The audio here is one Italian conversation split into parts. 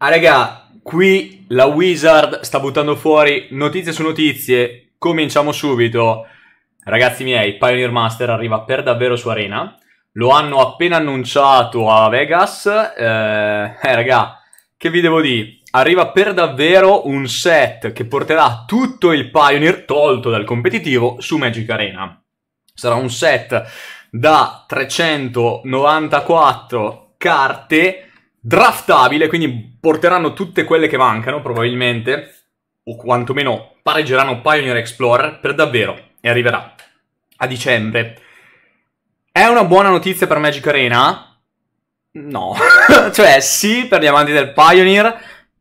Ah, raga, qui la Wizard sta buttando fuori notizie su notizie. Cominciamo subito. Ragazzi miei, Pioneer Master arriva per davvero su Arena. Lo hanno appena annunciato a Vegas. Eh, eh raga, che vi devo dire? Arriva per davvero un set che porterà tutto il Pioneer tolto dal competitivo su Magic Arena. Sarà un set da 394 carte draftabile, quindi porteranno tutte quelle che mancano probabilmente, o quantomeno pareggeranno Pioneer Explorer per davvero, e arriverà a dicembre. È una buona notizia per Magic Arena? No, cioè sì per gli amanti del Pioneer,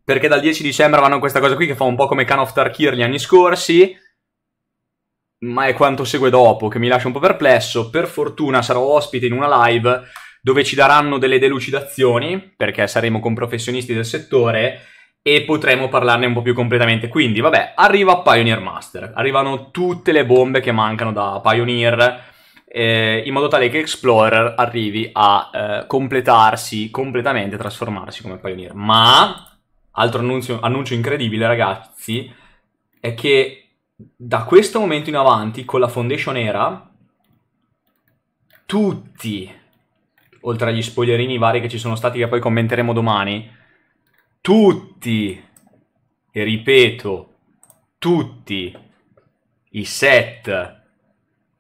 perché dal 10 dicembre vanno questa cosa qui che fa un po' come Can of Tarkir gli anni scorsi, ma è quanto segue dopo che mi lascia un po' perplesso. Per fortuna sarò ospite in una live dove ci daranno delle delucidazioni, perché saremo con professionisti del settore e potremo parlarne un po' più completamente. Quindi, vabbè, arriva Pioneer Master, arrivano tutte le bombe che mancano da Pioneer, eh, in modo tale che Explorer arrivi a eh, completarsi completamente, trasformarsi come Pioneer. Ma, altro annuncio, annuncio incredibile, ragazzi, è che da questo momento in avanti, con la Foundation Era, tutti oltre agli spoilerini vari che ci sono stati che poi commenteremo domani, tutti, e ripeto, tutti i set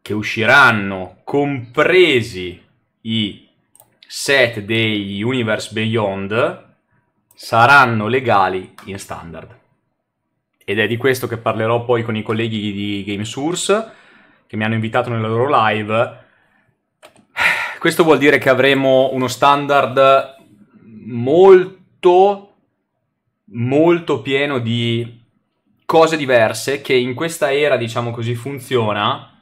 che usciranno, compresi i set degli Universe Beyond, saranno legali in standard. Ed è di questo che parlerò poi con i colleghi di Gamesource, che mi hanno invitato nella loro live, questo vuol dire che avremo uno standard molto, molto pieno di cose diverse che in questa era, diciamo così, funziona.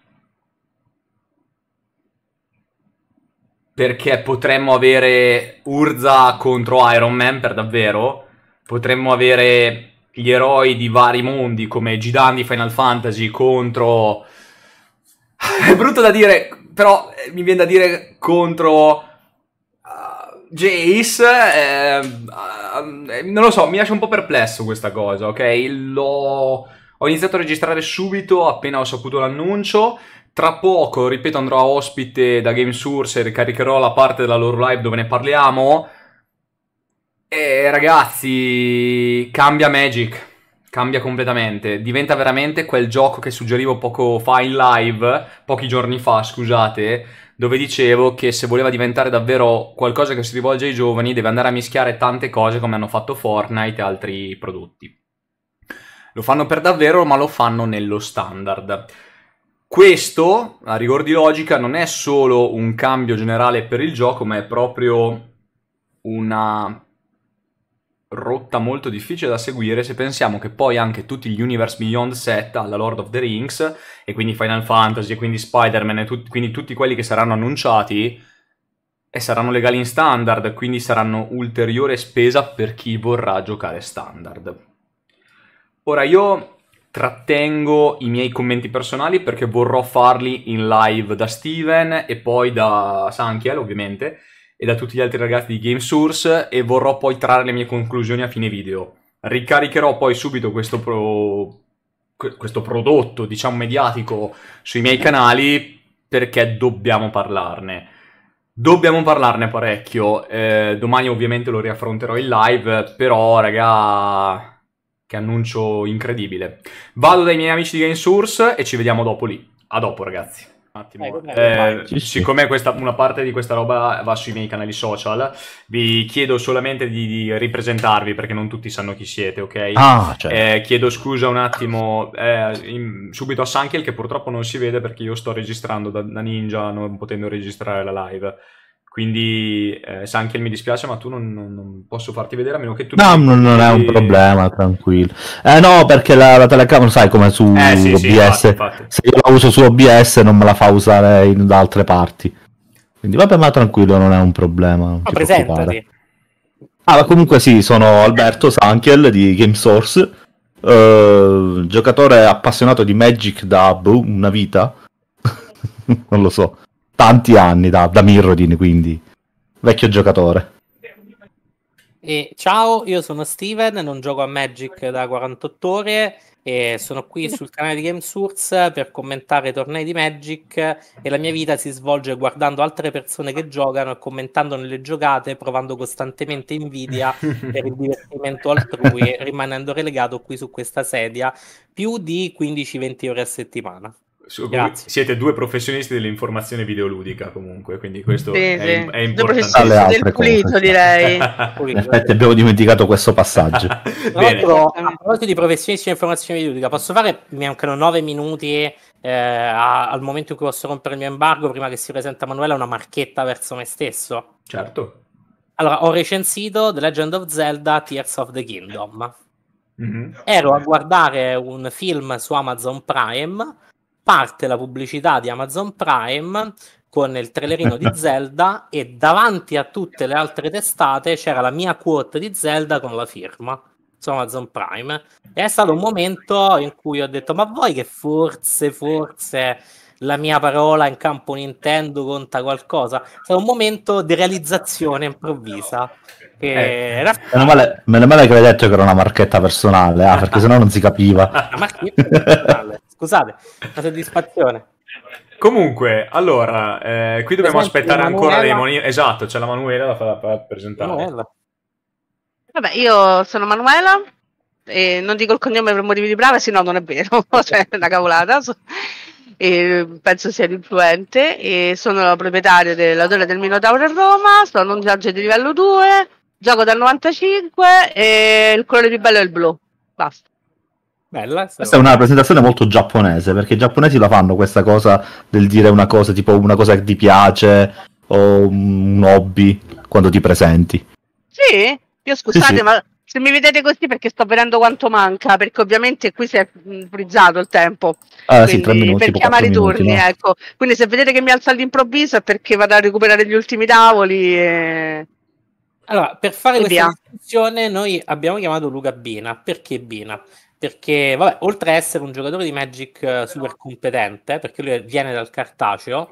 Perché potremmo avere Urza contro Iron Man per davvero. Potremmo avere gli eroi di vari mondi come Gidan di Final Fantasy contro... È brutto da dire però eh, mi viene da dire contro uh, Jace, eh, uh, non lo so, mi lascia un po' perplesso questa cosa, ok? L'ho... Ho iniziato a registrare subito appena ho saputo l'annuncio. Tra poco, ripeto, andrò a ospite da GameSource e ricaricherò la parte della loro live dove ne parliamo. E ragazzi, cambia Magic cambia completamente, diventa veramente quel gioco che suggerivo poco fa in live, pochi giorni fa, scusate, dove dicevo che se voleva diventare davvero qualcosa che si rivolge ai giovani deve andare a mischiare tante cose come hanno fatto Fortnite e altri prodotti. Lo fanno per davvero, ma lo fanno nello standard. Questo, a rigor di logica, non è solo un cambio generale per il gioco, ma è proprio una rotta molto difficile da seguire se pensiamo che poi anche tutti gli Universe Beyond set alla Lord of the Rings e quindi Final Fantasy e quindi Spider-Man e tut- quindi tutti quelli che saranno annunciati e saranno legali in standard, quindi saranno ulteriore spesa per chi vorrà giocare standard. Ora io trattengo i miei commenti personali perché vorrò farli in live da Steven e poi da Sankiel ovviamente e da tutti gli altri ragazzi di GameSource e vorrò poi trarre le mie conclusioni a fine video. Ricaricherò poi subito questo, pro... questo prodotto, diciamo, mediatico sui miei canali perché dobbiamo parlarne. Dobbiamo parlarne parecchio, eh, domani ovviamente lo riaffronterò in live, però raga, che annuncio incredibile. Vado dai miei amici di Gainsource e ci vediamo dopo lì. A dopo ragazzi. Un attimo, eh, eh, siccome questa, una parte di questa roba va sui miei canali social, vi chiedo solamente di, di ripresentarvi perché non tutti sanno chi siete, ok? Ah, certo. eh, chiedo scusa un attimo eh, in, subito a Sankel che purtroppo non si vede perché io sto registrando da, da ninja non potendo registrare la live. Quindi, eh, Sanchiel, mi dispiace, ma tu non, non, posso farti vedere a meno che tu... No, non, non è un problema, tranquillo. Eh no, perché la, la telecamera, sai come su eh, sì, OBS, sì, infatti, infatti. se io la uso su OBS non me la fa usare in, da altre parti. Quindi vabbè, ma tranquillo, non è un problema. Non ma presentati. Ah, ma comunque sì, sono Alberto Sanchiel di GameSource, eh, giocatore appassionato di Magic da boh, una vita, non lo so tanti anni da, da Mirrodin, quindi vecchio giocatore. E ciao, io sono Steven, non gioco a Magic da 48 ore e sono qui sul canale di GameSource per commentare tornei di Magic e la mia vita si svolge guardando altre persone che giocano e commentando nelle giocate, provando costantemente invidia per il divertimento altrui rimanendo relegato qui su questa sedia più di 15-20 ore a settimana. Grazie. Siete due professionisti dell'informazione videoludica comunque, quindi questo sì, è, sì. è importante. Due del pulito direi. In abbiamo dimenticato questo passaggio. Tra l'altro, a proposito di professionisti dell'informazione videoludica, posso fare, mi mancano nove minuti eh, al momento in cui posso rompere il mio embargo prima che si presenta Manuela una marchetta verso me stesso? Certo. Allora, ho recensito The Legend of Zelda Tears of the Kingdom. Mm-hmm. Ero a guardare un film su Amazon Prime parte la pubblicità di Amazon Prime con il trailerino di Zelda e davanti a tutte le altre testate c'era la mia quote di Zelda con la firma su Amazon Prime e è stato un momento in cui ho detto ma voi che forse forse la mia parola in campo Nintendo conta qualcosa è stato un momento di realizzazione improvvisa che eh, era... meno, male, meno male che avevi detto che era una marchetta personale eh, perché sennò non si capiva una marchetta personale Scusate, la soddisfazione. Comunque, allora, eh, qui dobbiamo Presenti, esatto, aspettare ancora dei moni... Esatto, c'è la Manuela da far presentare. Manuela. Vabbè, io sono Manuela, e non dico il cognome per motivi di brava, privacy, no, non è vero, cioè, è una cavolata. E penso sia l'influente e sono la proprietaria dell'autore del Minotauro a Roma, sono un giorgio di livello 2, gioco dal 95 e il colore più bello è il blu, basta. Bella, questa è una presentazione molto giapponese, perché i giapponesi la fanno questa cosa del dire una cosa tipo una cosa che ti piace o un hobby quando ti presenti. Sì, io scusate, sì, sì. ma se mi vedete così perché sto vedendo quanto manca, perché ovviamente qui si è mm, frizzato il tempo. Ah, sì, tre minuti, per chiamare i turni, no? ecco. Quindi se vedete che mi alza all'improvviso è perché vado a recuperare gli ultimi tavoli. E... Allora, per fare e questa via. discussione noi abbiamo chiamato Luca Bina. Perché Bina? perché vabbè, oltre a essere un giocatore di Magic eh, super competente, perché lui viene dal cartaceo,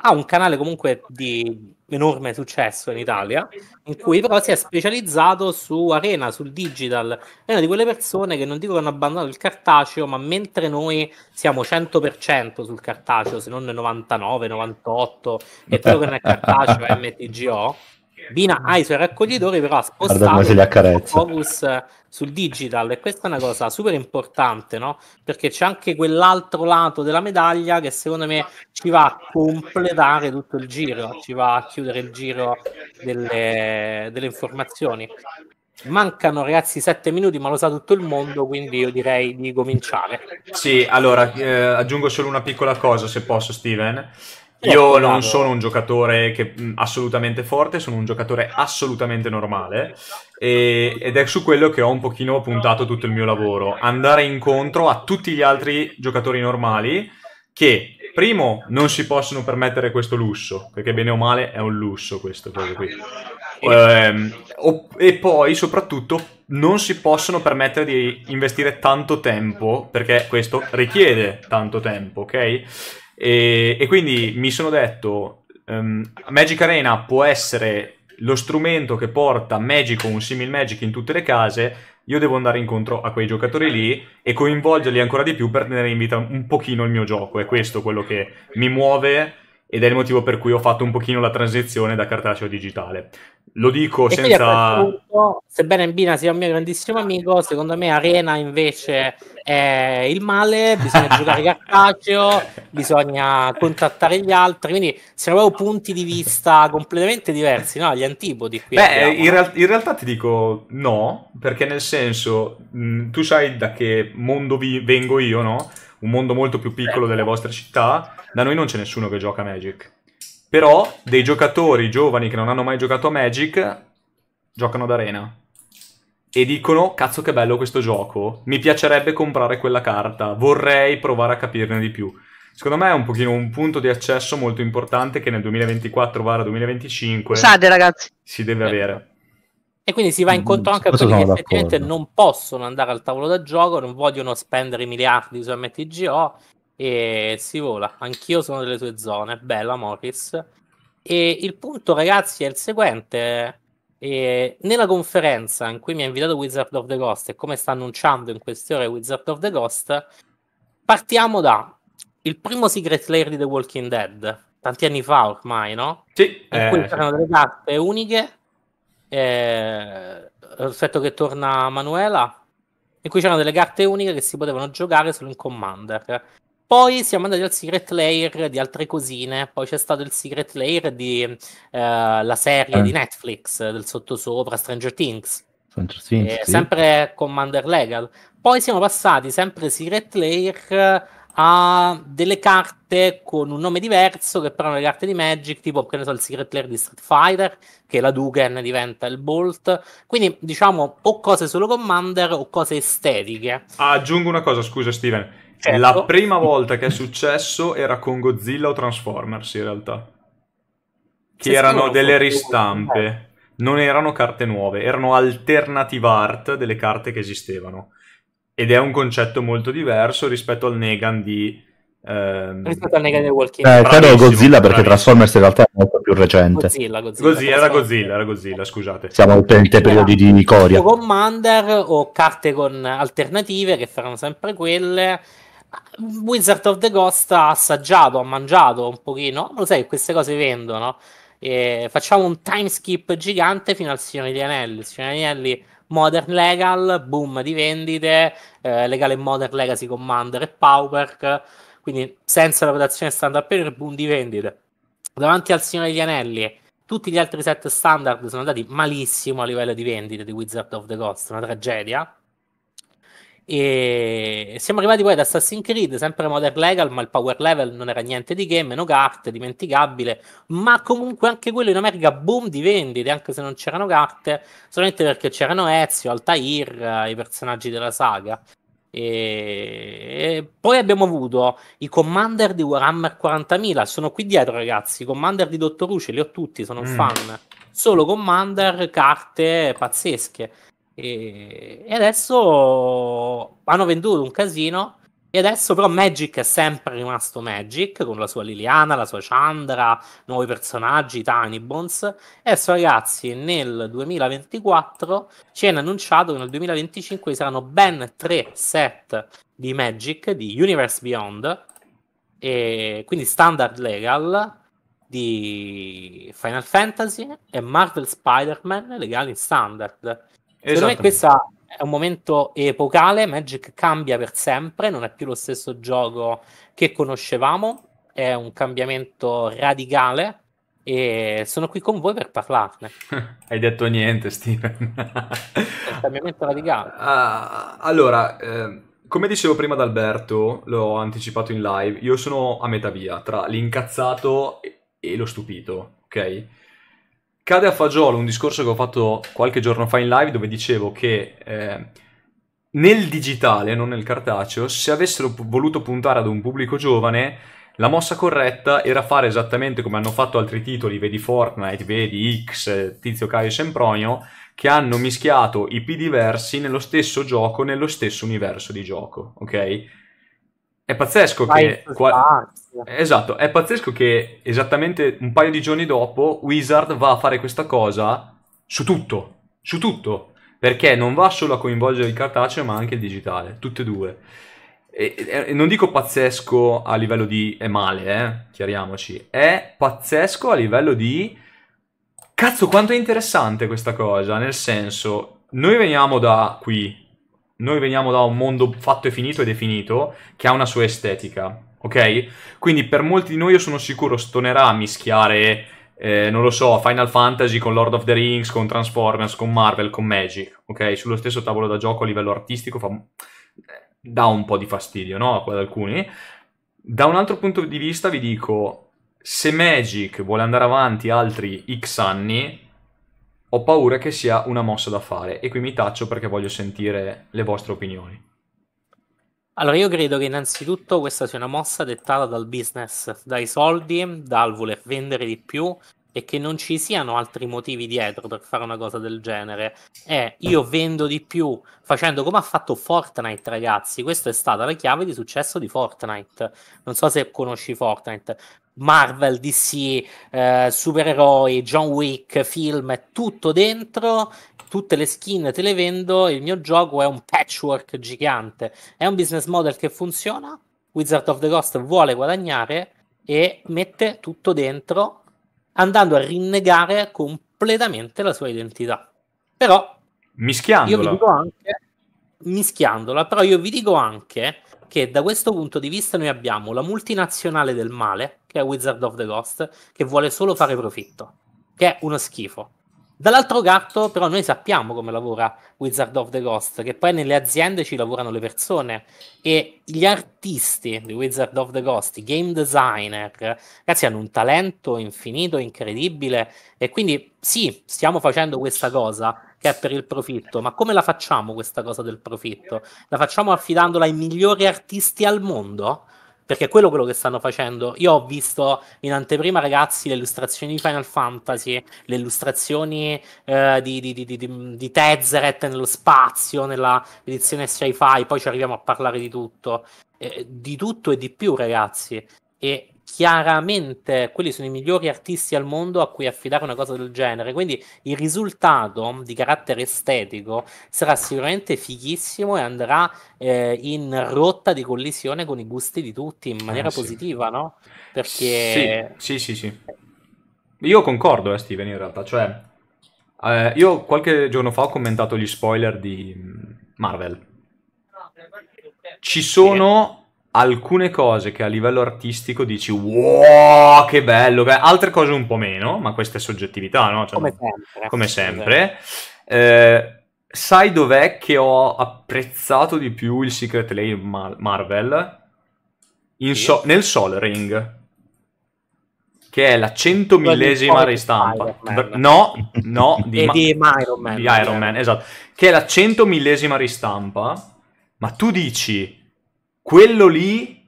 ha un canale comunque di enorme successo in Italia, in cui però si è specializzato su Arena, sul digital, è una di quelle persone che non dico che hanno abbandonato il cartaceo, ma mentre noi siamo 100% sul cartaceo, se non nel 99, 98, e quello che è cartaceo è MTGO, Bina ha i suoi raccoglitori, però ha spostato il focus eh, sul digital e questa è una cosa super importante, no? Perché c'è anche quell'altro lato della medaglia che secondo me ci va a completare tutto il giro, ci va a chiudere il giro delle, delle informazioni. Mancano ragazzi sette minuti, ma lo sa tutto il mondo, quindi io direi di cominciare. Sì, allora eh, aggiungo solo una piccola cosa, se posso, Steven. Io non sono un giocatore che, assolutamente forte, sono un giocatore assolutamente normale e, ed è su quello che ho un pochino puntato tutto il mio lavoro, andare incontro a tutti gli altri giocatori normali che, primo, non si possono permettere questo lusso, perché bene o male è un lusso questo cosa qui. E, ehm, e poi, soprattutto, non si possono permettere di investire tanto tempo, perché questo richiede tanto tempo, ok? E, e quindi mi sono detto, um, Magic Arena può essere lo strumento che porta Magic o un simil Magic in tutte le case, io devo andare incontro a quei giocatori lì e coinvolgerli ancora di più per tenere in vita un pochino il mio gioco. È questo quello che mi muove ed è il motivo per cui ho fatto un pochino la transizione da cartaceo a digitale. Lo dico e senza... Punto, sebbene Bina sia un mio grandissimo amico, secondo me Arena invece è il male, bisogna giocare cartaceo, bisogna contattare gli altri, quindi siamo proprio punti di vista completamente diversi, no? Gli antipodi qui. Beh, in, real- in, realtà ti dico no, perché nel senso, mh, mm, tu sai da che mondo vi- vengo io, no? Un mondo molto più piccolo certo. delle vostre città da noi non c'è nessuno che gioca Magic. Però dei giocatori giovani che non hanno mai giocato a Magic giocano d'arena. E dicono, cazzo che bello questo gioco, mi piacerebbe comprare quella carta, vorrei provare a capirne di più. Secondo me è un pochino un punto di accesso molto importante che nel 2024-2025 Usate, ragazzi. si deve eh. avere. E quindi si va incontro mm, anche a quelli che effettivamente d'accordo. non possono andare al tavolo da gioco, non vogliono spendere miliardi su MTGO e si vola. Anch'io sono delle sue zone, bella Morris. E il punto, ragazzi, è il seguente. E nella conferenza in cui mi ha invitato Wizard of the Ghost e come sta annunciando in queste ore Wizard of the Ghost, partiamo da il primo Secret Lair di The Walking Dead, tanti anni fa ormai, no? Sì. In eh, cui c'erano sì. delle carte uniche, eh, aspetto che torna Manuela, in cui c'erano delle carte uniche che si potevano giocare solo in Commander. Poi siamo andati al secret layer di altre cosine, poi c'è stato il secret layer di uh, la serie eh. di Netflix del sottosopra Stranger Things. Stranger Things eh, sì. Sempre Commander Legal. Poi siamo passati sempre secret layer a delle carte con un nome diverso che però erano le carte di Magic, tipo che ne so, il Secret layer di Street Fighter, che la Dugan diventa il Bolt. Quindi diciamo o cose solo Commander o cose estetiche. Ah, aggiungo una cosa, scusa Steven. Certo. La prima volta che è successo era con Godzilla o Transformers in realtà. Che C'è erano delle ristampe, non erano carte nuove, erano alternative art delle carte che esistevano. Ed è un concetto molto diverso rispetto al Negan di... Ehm... Rispetto al Negan di Walking Dead. Eh, credo Godzilla perché bravissimo. Trasformers in realtà è molto più recente. Godzilla, Godzilla, Godzilla era Godzilla, era Godzilla, scusate. Siamo al tempo periodi di Nicoria. Commander o carte con alternative che faranno sempre quelle Wizard of the Ghost ha assaggiato, ha mangiato un pochino, lo sai, queste cose vendono. E facciamo un time skip gigante fino al Signore degli Anelli. Il Signore degli Anelli Modern Legal, boom di vendite, eh, legale Modern Legacy Commander e Power, quindi senza la rotazione standard per boom di vendite. Davanti al Signore degli Anelli, tutti gli altri set standard sono andati malissimo a livello di vendite di Wizard of the Coast, una tragedia. E siamo arrivati poi ad Assassin's Creed, sempre Modern Legal, ma il power level non era niente di che, meno carte, dimenticabile, ma comunque anche quello in America, boom di vendite, anche se non c'erano carte, solamente perché c'erano Ezio, Altair, eh, i personaggi della saga. E... e poi abbiamo avuto i Commander di Warhammer 40.000, sono qui dietro ragazzi, i Commander di Dottor Luce, li ho tutti, sono un mm. fan. Solo Commander, carte pazzesche e, adesso hanno venduto un casino. E adesso però Magic è sempre rimasto Magic, con la sua Liliana, la sua Chandra, nuovi personaggi, Tiny Bones. adesso ragazzi, nel 2024 ci hanno annunciato che nel 2025 saranno ben tre set di Magic, di Universe Beyond, e quindi Standard Legal, di Final Fantasy e Marvel Spider-Man legali in standard. Secondo me questo è un momento epocale, Magic cambia per sempre, non è più lo stesso gioco che conoscevamo, è un cambiamento radicale e sono qui con voi per parlarne. Hai detto niente, Steven. un cambiamento radicale. Uh, allora, eh, come dicevo prima ad Alberto, l'ho anticipato in live, io sono a metà via tra l'incazzato e lo stupito, ok? cade a fagiolo un discorso che ho fatto qualche giorno fa in live dove dicevo che eh, nel digitale, non nel cartaceo, se avessero voluto puntare ad un pubblico giovane, la mossa corretta era fare esattamente come hanno fatto altri titoli, vedi Fortnite, vedi X, Tizio Caio e Sempronio, che hanno mischiato IP diversi nello stesso gioco, nello stesso universo di gioco, ok? È pazzesco che... Qua... Esatto, è pazzesco che esattamente un paio di giorni dopo Wizard va a fare questa cosa su tutto, su tutto, perché non va solo a coinvolgere il cartaceo ma anche il digitale, tutte e due. E, e, non dico pazzesco a livello di è male, eh? chiariamoci, è pazzesco a livello di cazzo quanto è interessante questa cosa, nel senso, noi veniamo da qui, noi veniamo da un mondo fatto e finito e definito che ha una sua estetica, ok? Quindi per molti di noi io sono sicuro stonerà a mischiare, eh, non lo so, Final Fantasy con Lord of the Rings, con Transformers, con Marvel, con Magic, ok? Sullo stesso tavolo da gioco a livello artistico fa... Eh, dà un po' di fastidio, no? Ad alcuni. Da un altro punto di vista vi dico, se Magic vuole andare avanti altri X anni, ho paura che sia una mossa da fare e qui mi taccio perché voglio sentire le vostre opinioni. Allora, io credo che innanzitutto questa sia una mossa dettata dal business, dai soldi, dal voler vendere di più e che non ci siano altri motivi dietro per fare una cosa del genere. È io vendo di più facendo come ha fatto Fortnite, ragazzi. Questa è stata la chiave di successo di Fortnite. Non so se conosci Fortnite. Marvel, DC, eh, supereroi, John Wick, film, è tutto dentro, tutte le skin te le vendo, il mio gioco è un patchwork gigante, è un business model che funziona, Wizard of the Coast vuole guadagnare e mette tutto dentro andando a rinnegare completamente la sua identità. Però mischiandola. Io vi dico anche mischiandola, però io vi dico anche che da questo punto di vista noi abbiamo la multinazionale del male, che è Wizard of the Ghost, che vuole solo fare profitto, che è uno schifo. Dall'altro canto, però, noi sappiamo come lavora Wizard of the Ghost, che poi nelle aziende ci lavorano le persone e gli artisti di Wizard of the Ghost, i game designer, ragazzi, hanno un talento infinito, incredibile. E quindi, sì, stiamo facendo questa cosa, che è per il profitto. Ma come la facciamo questa cosa del profitto? La facciamo affidandola ai migliori artisti al mondo? Perché è quello, quello che stanno facendo. Io ho visto in anteprima, ragazzi, le illustrazioni di Final Fantasy, le illustrazioni eh, di, di, di, di, Tezzeret nello spazio, nella edizione sci-fi, poi ci arriviamo a parlare di tutto. Eh, di tutto e di più, ragazzi. E chiaramente quelli sono i migliori artisti al mondo a cui affidare una cosa del genere. Quindi il risultato di carattere estetico sarà sicuramente fighissimo e andrà eh, in rotta di collisione con i gusti di tutti in maniera eh, sì. positiva, no? Perché... Sì, sì, sì. sì. Io concordo, eh, Steven, in realtà. Cioè, eh, io qualche giorno fa ho commentato gli spoiler di mm, Marvel. Ci sono alcune cose che a livello artistico dici wow che bello, altre cose un po' meno, ma questa è soggettività, no? Cioè, come sempre. Come sempre. Eh, sai dov'è che ho apprezzato di più il Secret Lane Mar- Marvel? So- nel Sol Ring. Che è la centomillesima ristampa. No, no, di, ma- Iron Man. Di Iron Man, esatto. Che è la centomillesima ristampa. Ma tu dici, quello lì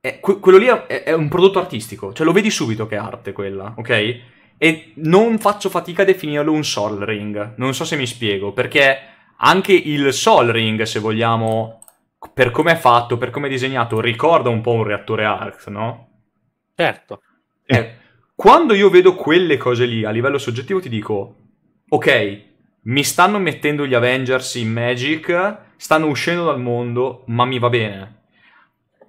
è, que- quello lì è, è, un prodotto artistico, cioè lo vedi subito che è arte quella, ok? E non faccio fatica a definirlo un Sol Ring, non so se mi spiego, perché anche il Sol Ring, se vogliamo, per come è fatto, per come è disegnato, ricorda un po' un reattore ARC, no? Certo. Eh, quando io vedo quelle cose lì a livello soggettivo ti dico, ok, mi stanno mettendo gli Avengers in Magic, stanno uscendo dal mondo, ma mi va bene.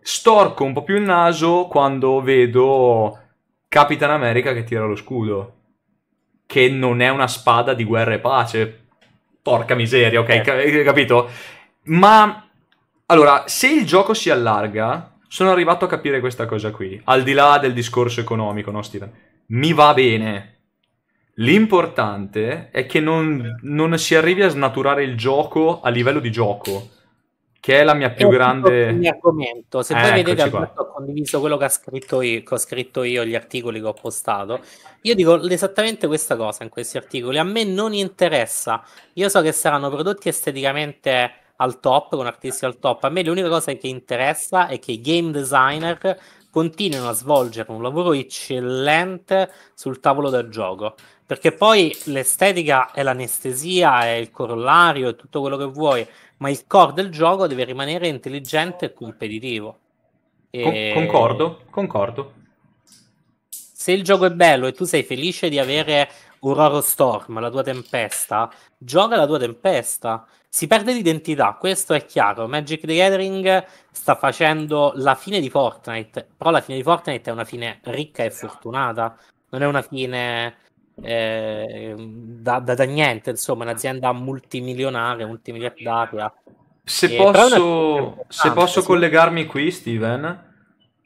Storco un po' più il naso quando vedo Capitan America che tira lo scudo, che non è una spada di guerra e pace. Porca miseria, ok, eh. eh capito? Ma allora, se il gioco si allarga, sono arrivato a capire questa cosa qui, al di là del discorso economico, no Steven? Mi va bene, L'importante è che non, eh. non, si arrivi a snaturare il gioco a livello di gioco, che è la mia più grande... Il mio argomento. Se eh, voi vedete, ho condiviso quello che, scritto io, che ho scritto io, gli articoli che ho postato. Io dico esattamente questa cosa in questi articoli. A me non interessa. Io so che saranno prodotti esteticamente al top, con artisti al top. A me l'unica cosa che interessa è che i game designer continuino a svolgere un lavoro eccellente sul tavolo da gioco perché poi l'estetica è l'anestesia, è il corollario, è tutto quello che vuoi, ma il core del gioco deve rimanere intelligente e competitivo. E... concordo, concordo. Se il gioco è bello e tu sei felice di avere Aurora Storm, la tua tempesta, gioca la tua tempesta. Si perde l'identità, questo è chiaro. Magic the Gathering sta facendo la fine di Fortnite, però la fine di Fortnite è una fine ricca e fortunata, non è una fine eh, da, da, da, niente, insomma, un'azienda multimilionaria, multimiliardaria. Ah. Se e eh, posso, se posso sì. collegarmi qui, Steven,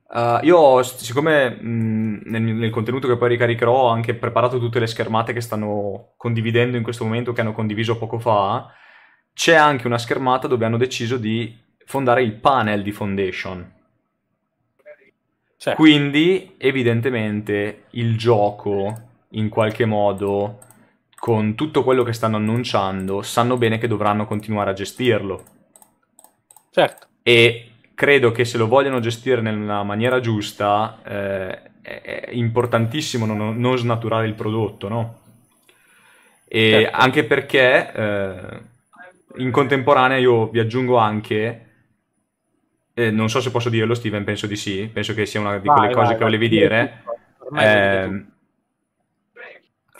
uh, io siccome mh, nel, nel, contenuto che poi ricaricherò ho anche preparato tutte le schermate che stanno condividendo in questo momento, che hanno condiviso poco fa, c'è anche una schermata dove hanno deciso di fondare il panel di Foundation. Certo. Quindi, evidentemente, il gioco in qualche modo con tutto quello che stanno annunciando sanno bene che dovranno continuare a gestirlo. Certo. E credo che se lo vogliono gestire nella maniera giusta eh, è importantissimo non, non, snaturare il prodotto, no? E certo. anche perché eh, in contemporanea io vi aggiungo anche eh, non so se posso dirlo Steven, penso di sì, penso che sia una di quelle vai, cose vai, che volevi vai, dire. Tutto,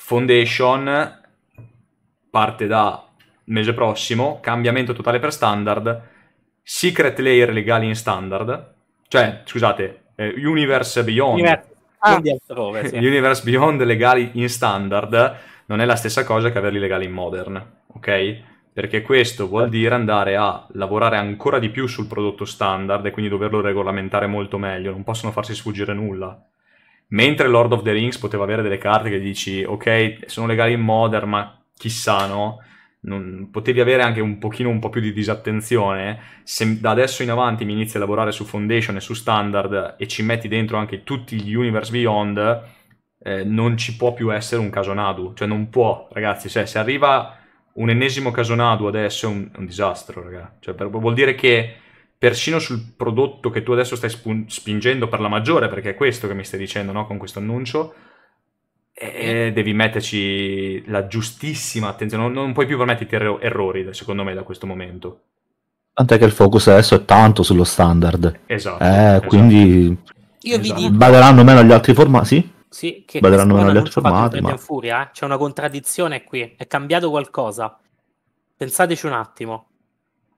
Foundation parte da mese prossimo, cambiamento totale per standard, secret layer legali in standard, cioè, scusate, eh, Universe Beyond. Universe. Ah. Universe Beyond legali in standard non è la stessa cosa che averli legali in modern, ok? Perché questo vuol dire andare a lavorare ancora di più sul prodotto standard e quindi doverlo regolamentare molto meglio, non possono farsi sfuggire nulla mentre Lord of the Rings poteva avere delle carte che dici, ok, sono legali in modern, ma chissà, no? Non, potevi avere anche un pochino un po' più di disattenzione. Se da adesso in avanti mi inizi a lavorare su Foundation e su Standard e ci metti dentro anche tutti gli Universe Beyond, eh, non ci può più essere un caso Nadu. Cioè, non può, ragazzi, se, se arriva un ennesimo caso Nadu adesso è un, un disastro, ragazzi. Cioè, per, vuol dire che persino sul prodotto che tu adesso stai spun- spingendo per la maggiore, perché è questo che mi stai dicendo no? con questo annuncio, e devi metterci la giustissima attenzione, non, non puoi più permetterti er- errori, secondo me, da questo momento. Tant'è che il focus adesso è tanto sullo standard. Esatto. Eh, esatto. Quindi Io esatto. vi dico... baderanno meno gli altri formati? Sì? Sì, che baderanno meno gli altri formati. Ma... Furia, eh? C'è una contraddizione qui, è cambiato qualcosa. Pensateci un attimo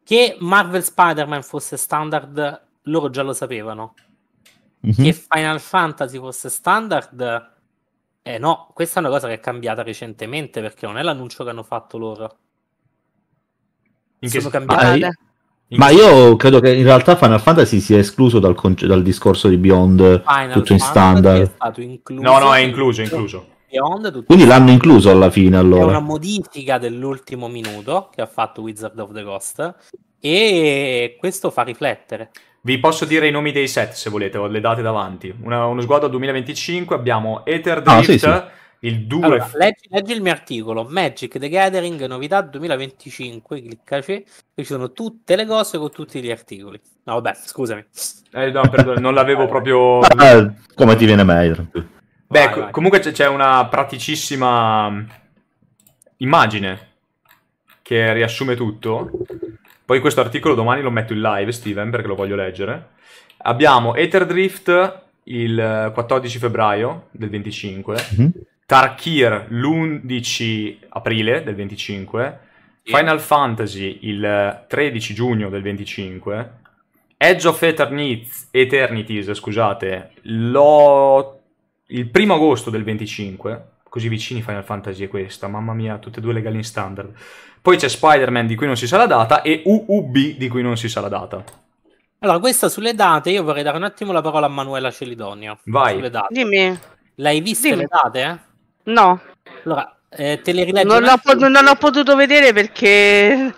che Marvel Spider-Man fosse standard, loro già lo sapevano. Mm-hmm. Che Final Fantasy fosse standard, eh no, questa è una cosa che è cambiata recentemente perché non è l'annuncio che hanno fatto loro. In che sono cambiate? Ah, ma io credo che in realtà Final Fantasy sia escluso dal, conce- dal discorso di Beyond Final tutto Fantasy in standard. È stato no, no, è incluso, è incluso. Beyond, Quindi l'hanno incluso alla fine allora. È una modifica dell'ultimo minuto che ha fatto Wizard of the Coast e questo fa riflettere. Vi posso dire i nomi dei set se volete, ho le date davanti. Una, uno sguardo 2025, abbiamo Ether Drift, ah, sì, sì. il 2... Allora, leggi, leggi, il mio articolo, Magic the Gathering, novità 2025, cliccaci, qui ci sono tutte le cose con tutti gli articoli. No vabbè, scusami. Eh, no, perdono, non l'avevo proprio... Ah, come ti viene meglio. Beh, vai, vai. comunque c'è, una praticissima mm, immagine che riassume tutto. Poi questo articolo domani lo metto in live, Steven, perché lo voglio leggere. Abbiamo Etherdrift il 14 eh, febbraio del 25, mm-hmm. Tarkir l'11 aprile del 25, yeah. Final Fantasy il 13 giugno del 25, Edge of Eternities, Eternities scusate, l'8 il primo agosto del 25, così vicini Final Fantasy è questa, mamma mia, tutte e due le in standard. Poi c'è Spider-Man di cui non si sa la data e UUB di cui non si sa la data. Allora, questa sulle date io vorrei dare un attimo la parola a Manuela Celidonio. Vai. Dimmi. L'hai vista Dimmi. le date? Eh? No. Allora, eh, te le rileggo. Non, non, ho potuto vedere perché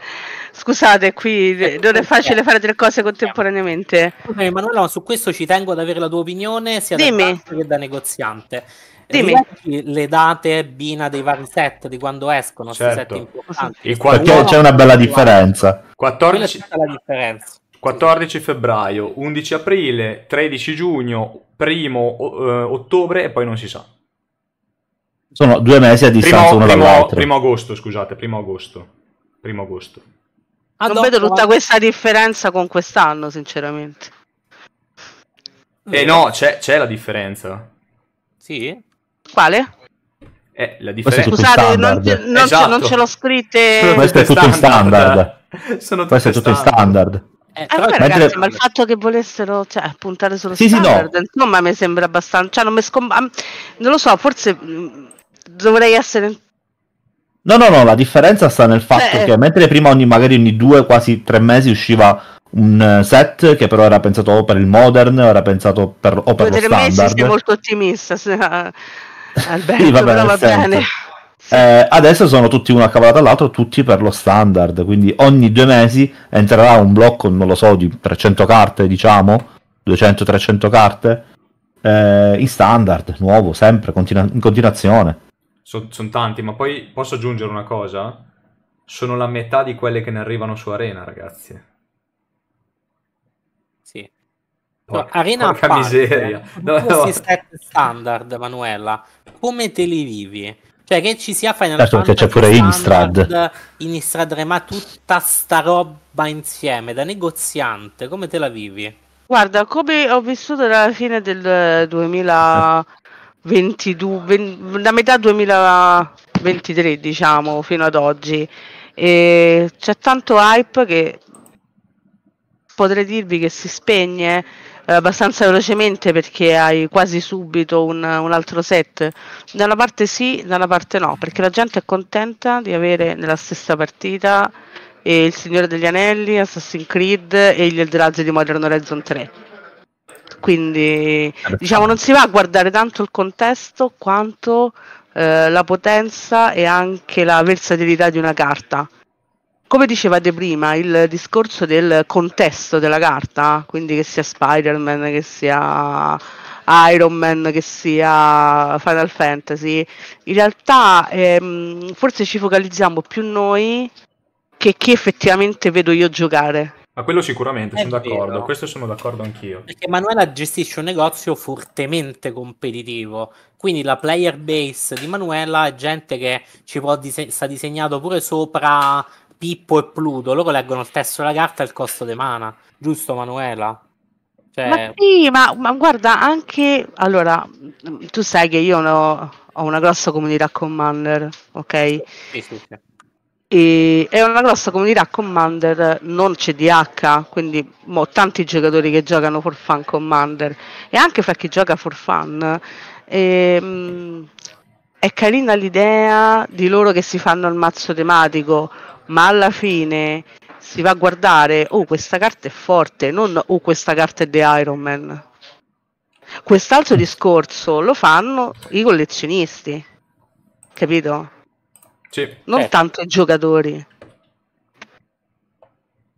Scusate, qui eh, non è facile eh, fare tre cose contemporaneamente. Okay, Manuela, su questo ci tengo ad avere la tua opinione sia Dimmi. da che da negoziante. Dimmi. le date bina dei vari set di quando escono certo. set perché c'è una bella differenza 14... differenza 14 febbraio 11 aprile 13 giugno primo eh, ottobre e poi non si sa sono due mesi a distanza primo, uno primo, dall'altro primo agosto scusate primo agosto primo agosto Adotto, ah, non vedo tutta questa differenza con quest'anno, sinceramente. Eh no, c'è, c'è la differenza. Sì? Quale? Eh, la differenza... Scusate, non, non, esatto. ce, non, ce l'ho scritte... Questo è tutto in standard. Sono Questo è tutto in standard. Eh, eh, vabbè, mentre... ma il fatto che volessero cioè, puntare sullo sì, standard, sì, no. insomma, mi sembra abbastanza... Cioè, non, scom... non lo so, forse mm, dovrei essere No, no, no, la differenza sta nel fatto Beh. Cioè, che mentre prima ogni, magari ogni due, quasi tre mesi usciva un eh, set che però era pensato o per il modern o era pensato per, o per due lo standard. Mesi molto ottimista, se... Alberto, sì, va bene, va bene. Eh, adesso sono tutti uno a cavallo dall'altro, tutti per lo standard, quindi ogni due mesi entrerà un blocco, non lo so, di 300 carte, diciamo, 200-300 carte, eh, in standard, nuovo, sempre, continu- in continuazione sono son tanti, ma poi posso aggiungere una cosa? Sono la metà di quelle che ne arrivano su Arena, ragazzi. Sì. Porca, no, Arena porca parte, miseria. No, no. standard, Manuela. Come te li vivi? Cioè che ci sia Final certo, Fantasy c'è pure Instrad. In Instrad, ma tutta sta roba insieme, da negoziante, come te la vivi? Guarda, come ho vissuto dalla fine del 2000... 22, 20, da metà 2023 diciamo fino ad oggi e c'è tanto hype che potrei dirvi che si spegne eh, abbastanza velocemente perché hai quasi subito un, un, altro set da una parte sì, da una parte no perché la gente è contenta di avere nella stessa partita eh, il Signore degli Anelli, Assassin's Creed e gli Eldrazi di Modern Horizon 3 quindi diciamo non si va a guardare tanto il contesto quanto eh, la potenza e anche la versatilità di una carta. Come dicevate prima, il discorso del contesto della carta, quindi che sia Spider-Man, che sia Iron Man, che sia Final Fantasy, in realtà ehm, forse ci focalizziamo più noi che chi effettivamente vedo io giocare. Ma quello sicuramente, è sono vero. d'accordo, questo sono d'accordo anch'io. Perché Manuela gestisce un negozio fortemente competitivo, quindi la player base di Manuela è gente che ci può dise- sta disegnando pure sopra Pippo e Pluto, loro leggono il testo della carta e il costo di mana, giusto Manuela? Cioè... Ma sì, ma, ma, guarda, anche... Allora, tu sai che io no, ho una grossa comunità Commander, ok? Sì, sì, sì. E è una grossa comunità Commander non CDH, quindi ho tanti giocatori che giocano for fun Commander e anche fra chi gioca for fun. E, ehm, mh, è carina l'idea di loro che si fanno il mazzo tematico, ma alla fine si va a guardare, oh questa carta è forte, non oh questa carta è The Iron Man. Quest'altro discorso lo fanno i collezionisti, capito? Sì. Non eh. tanto i giocatori.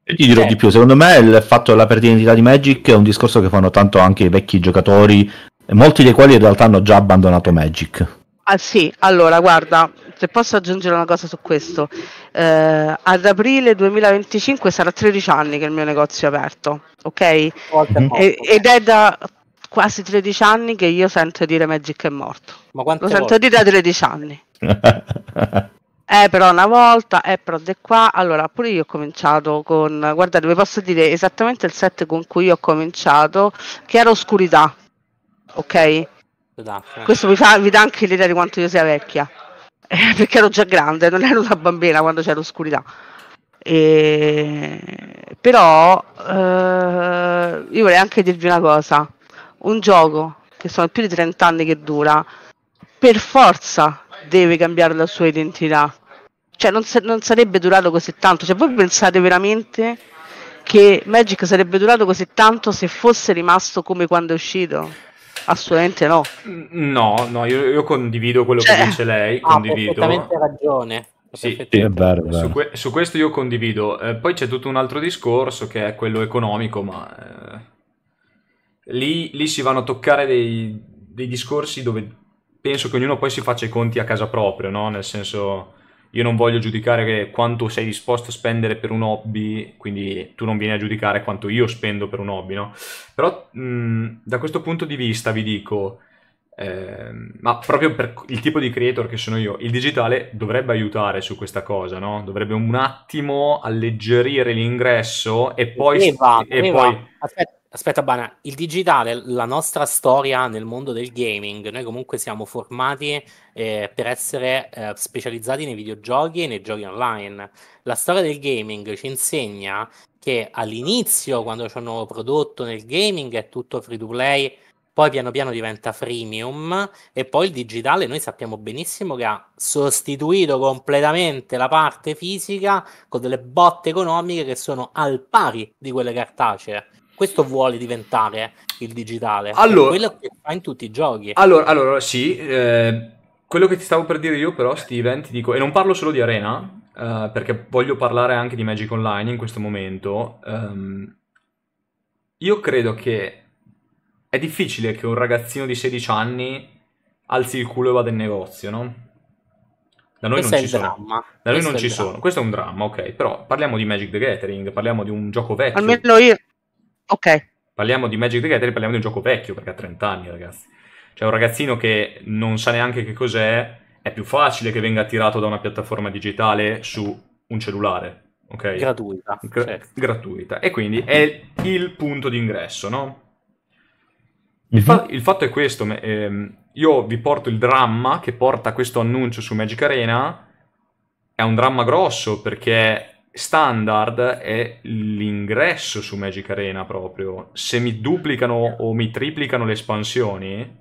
E ti dirò eh. di più, secondo me il fatto della perdita di identità di Magic è un discorso che fanno tanto anche i vecchi giocatori, molti dei quali in realtà hanno già abbandonato Magic. Ah sì, allora guarda, se posso aggiungere una cosa su questo, eh, ad aprile 2025 sarà 13 anni che il mio negozio è aperto, ok? Mhm. E, ed è da quasi 13 anni che io sento dire Magic è morto. Ma Lo sento volte? dire da 13 anni. eh però una volta, eh però di qua, allora pure io ho cominciato con, guardate vi posso dire esattamente il set con cui ho cominciato, che era Oscurità, ok? Esatto. Questo vi, fa, vi dà anche l'idea di quanto io sia vecchia, eh, perché ero già grande, non ero una bambina quando c'era Oscurità. E... Però eh, io vorrei anche dirvi una cosa, un gioco che sono più di 30 anni che dura, per forza deve cambiare la sua identità cioè non, non, sarebbe durato così tanto. Cioè, voi pensate veramente che Magic sarebbe durato così tanto se fosse rimasto come quando è uscito? Assolutamente no. Mm, no, no, io, io condivido quello cioè, che dice lei. Ha ah, perfettamente ragione. Sì, è vero, su, que- su, questo io condivido. Eh, poi c'è tutto un altro discorso che è quello economico, ma eh, lì, lì, si vanno a toccare dei, dei, discorsi dove penso che ognuno poi si faccia i conti a casa propria, no? Nel senso, io non voglio giudicare quanto sei disposto a spendere per un hobby, quindi tu non vieni a giudicare quanto io spendo per un hobby, no? Però mh, mm, da questo punto di vista vi dico, eh, ma proprio per il tipo di creator che sono io, il digitale dovrebbe aiutare su questa cosa, no? Dovrebbe un attimo alleggerire l'ingresso e poi... Mi va, e poi... Va. Aspetta Aspetta, Bana, il digitale, la nostra storia nel mondo del gaming, noi comunque siamo formati eh, per essere eh, specializzati nei videogiochi e nei giochi online. La storia del gaming ci insegna che all'inizio, quando c'è un nuovo prodotto nel gaming, è tutto free to play, poi piano piano diventa freemium e poi il digitale noi sappiamo benissimo che ha sostituito completamente la parte fisica con delle botte economiche che sono al pari di quelle cartacee questo vuole diventare il digitale. Allora, quello che fa in tutti i giochi. Allora, allora sì, eh, quello che ti stavo per dire io però, Steven, ti dico, e non parlo solo di Arena, eh, perché voglio parlare anche di Magic Online in questo momento. Um, io credo che è difficile che un ragazzino di 16 anni alzi il culo e vada in negozio, no? Da noi Questo non ci sono. Da noi non ci sono. Questo è un dramma, ok. Però parliamo di Magic the Gathering, parliamo di un gioco vecchio. Almeno io Ok. Parliamo di Magic the Gathering, parliamo di un gioco vecchio, perché ha 30 anni, ragazzi. Cioè, un ragazzino che non sa neanche che cos'è, è più facile che venga attirato da una piattaforma digitale su un cellulare. Ok? Gratuita. Gra- certo. Gratuita. E quindi è il punto d'ingresso, no? Il, mhm. fa- il fatto è questo, ehm, io vi porto il dramma che porta questo annuncio su Magic Arena, è un dramma grosso perché standard è l'ingresso su Magic Arena proprio. Se mi duplicano o mi triplicano le espansioni,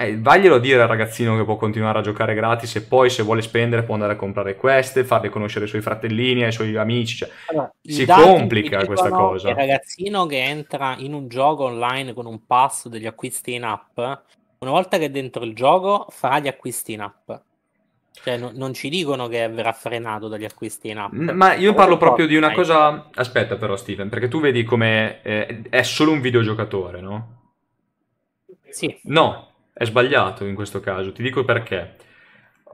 eh, vaglielo a dire al ragazzino che può continuare a giocare gratis e poi se vuole spendere può andare a comprare queste, farle conoscere ai suoi fratellini, ai suoi amici. Cioè, allora, si complica questa cosa. Il ragazzino che entra in un gioco online con un pass degli acquisti in app, una volta che è dentro il gioco farà gli acquisti in app cioè, no, non ci dicono che verrà frenato dagli acquisti in app. Ma io parlo proprio di una cosa. Aspetta, però, Steven, perché tu vedi come eh, è solo un videogiocatore, no? Sì. No, è sbagliato in questo caso. Ti dico perché.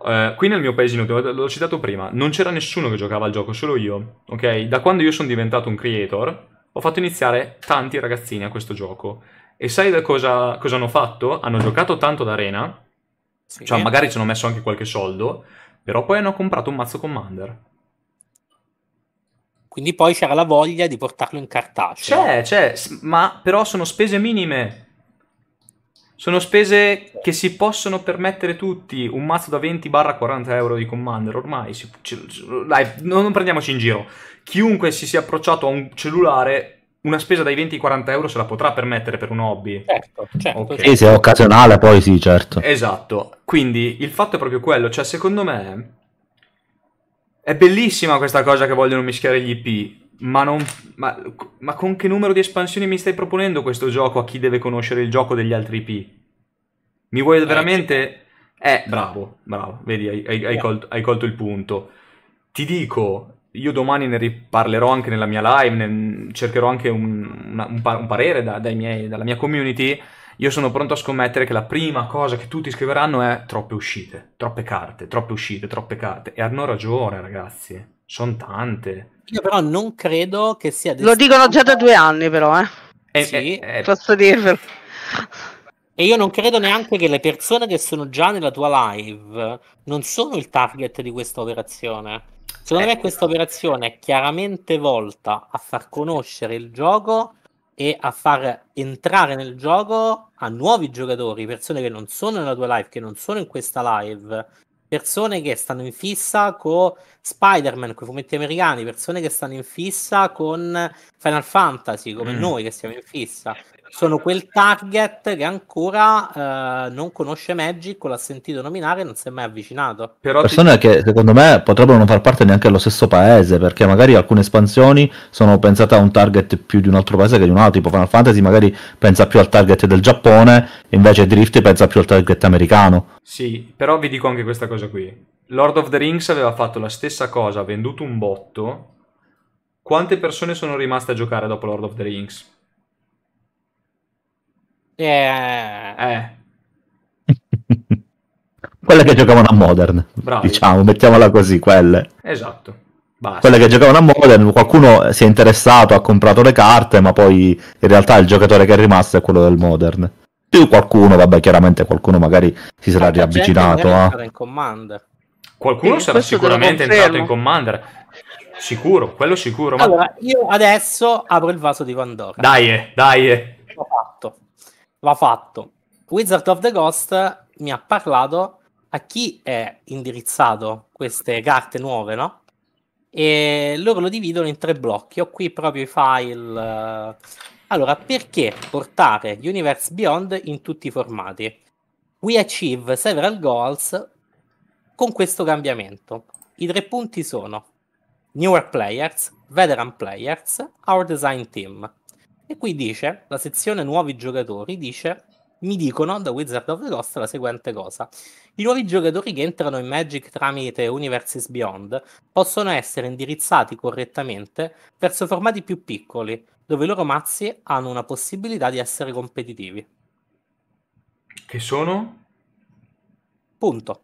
Eh, qui nel mio paesino, l'ho citato prima, non c'era nessuno che giocava al gioco, solo io. Ok? Da quando io sono diventato un creator, ho fatto iniziare tanti ragazzini a questo gioco. E sai cosa, cosa hanno fatto? Hanno giocato tanto d'arena sì. Cioè, magari ci hanno messo anche qualche soldo, però poi hanno comprato un mazzo Commander. Quindi poi c'era la voglia di portarlo in cartaceo. C'è, c'è, ma però sono spese minime. Sono spese che si possono permettere tutti. Un mazzo da 20-40 barra euro di Commander ormai. Si, ci, dai, non prendiamoci in giro. Chiunque si sia approcciato a un cellulare una spesa dai 20 ai 40 euro se la potrà permettere per un hobby. Certo, certo. Okay. E se è occasionale poi sì, certo. Esatto, quindi il fatto è proprio quello, cioè secondo me è bellissima questa cosa che vogliono mischiare gli IP, ma, non, ma, ma con che numero di espansioni mi stai proponendo questo gioco a chi deve conoscere il gioco degli altri IP? Mi vuoi eh, veramente... Eh, bravo, bravo, vedi, hai, hai, hai, colto, hai colto il punto. Ti dico, io domani ne riparlerò anche nella mia live, ne, cercherò anche un, una, un, pa- un parere da, miei, dalla mia community. Io sono pronto a scommettere che la prima cosa che tutti scriveranno è troppe uscite, troppe carte, troppe uscite, troppe carte. E hanno ragione, ragazzi. Sono tante. Io però non credo che sia... Destinato... Lo dicono già da due anni però, eh. eh sì, eh, eh, posso dirvelo. E io non credo neanche che le persone che sono già nella tua live non sono il target di questa operazione. Secondo eh. me questa operazione è chiaramente volta a far conoscere il gioco e a far entrare nel gioco a nuovi giocatori, persone che non sono nella tua live, che non sono in questa live, persone che stanno in fissa con Spider-Man, con i fumetti americani, persone che stanno in fissa con Final Fantasy, come mm. noi che siamo in fissa, sono quel target che ancora eh, non conosce Magic, l'ha sentito nominare e non si è mai avvicinato. Però Persone ti... che secondo me potrebbero non far parte neanche dello stesso paese, perché magari alcune espansioni sono pensate a un target più di un altro paese che di un altro, tipo Final Fantasy magari pensa più al target del Giappone, invece Drift pensa più al target americano. Sì, però vi dico anche questa cosa qui. Lord of the Rings aveva fatto la stessa cosa, ha venduto un botto. Quante persone sono rimaste a giocare dopo Lord of the Rings? Eh. eh. quelle che giocavano a Modern, Bravi. diciamo, mettiamola così, quelle. Esatto. Basta. Quelle che giocavano a Modern, qualcuno si è interessato, ha comprato le carte, ma poi in realtà il giocatore che è rimasto è quello del Modern. Più qualcuno, vabbè, chiaramente qualcuno magari si sarà Tanta riavvicinato. Eh. In commander. qualcuno e eh, sarà sicuramente entrato in Commander. Sicuro, quello sicuro. Ma... Allora, io adesso apro il vaso di Pandora. Dai, eh, dai. Eh. L'ho fatto va fatto. Wizard of the Ghost mi ha parlato a chi è indirizzato queste carte nuove, no? E loro lo dividono in tre blocchi. Ho qui proprio i file. Eh. Allora, perché portare Universe Beyond in tutti i formati? We achieve several goals con questo cambiamento. I tre punti sono newer players, veteran players, our design team. E qui dice, la sezione nuovi giocatori dice, mi dicono da Wizard of the Coast la seguente cosa. I nuovi giocatori che entrano in Magic tramite Universes Beyond possono essere indirizzati correttamente verso formati più piccoli, dove i loro mazzi hanno una possibilità di essere competitivi. Che sono? Punto.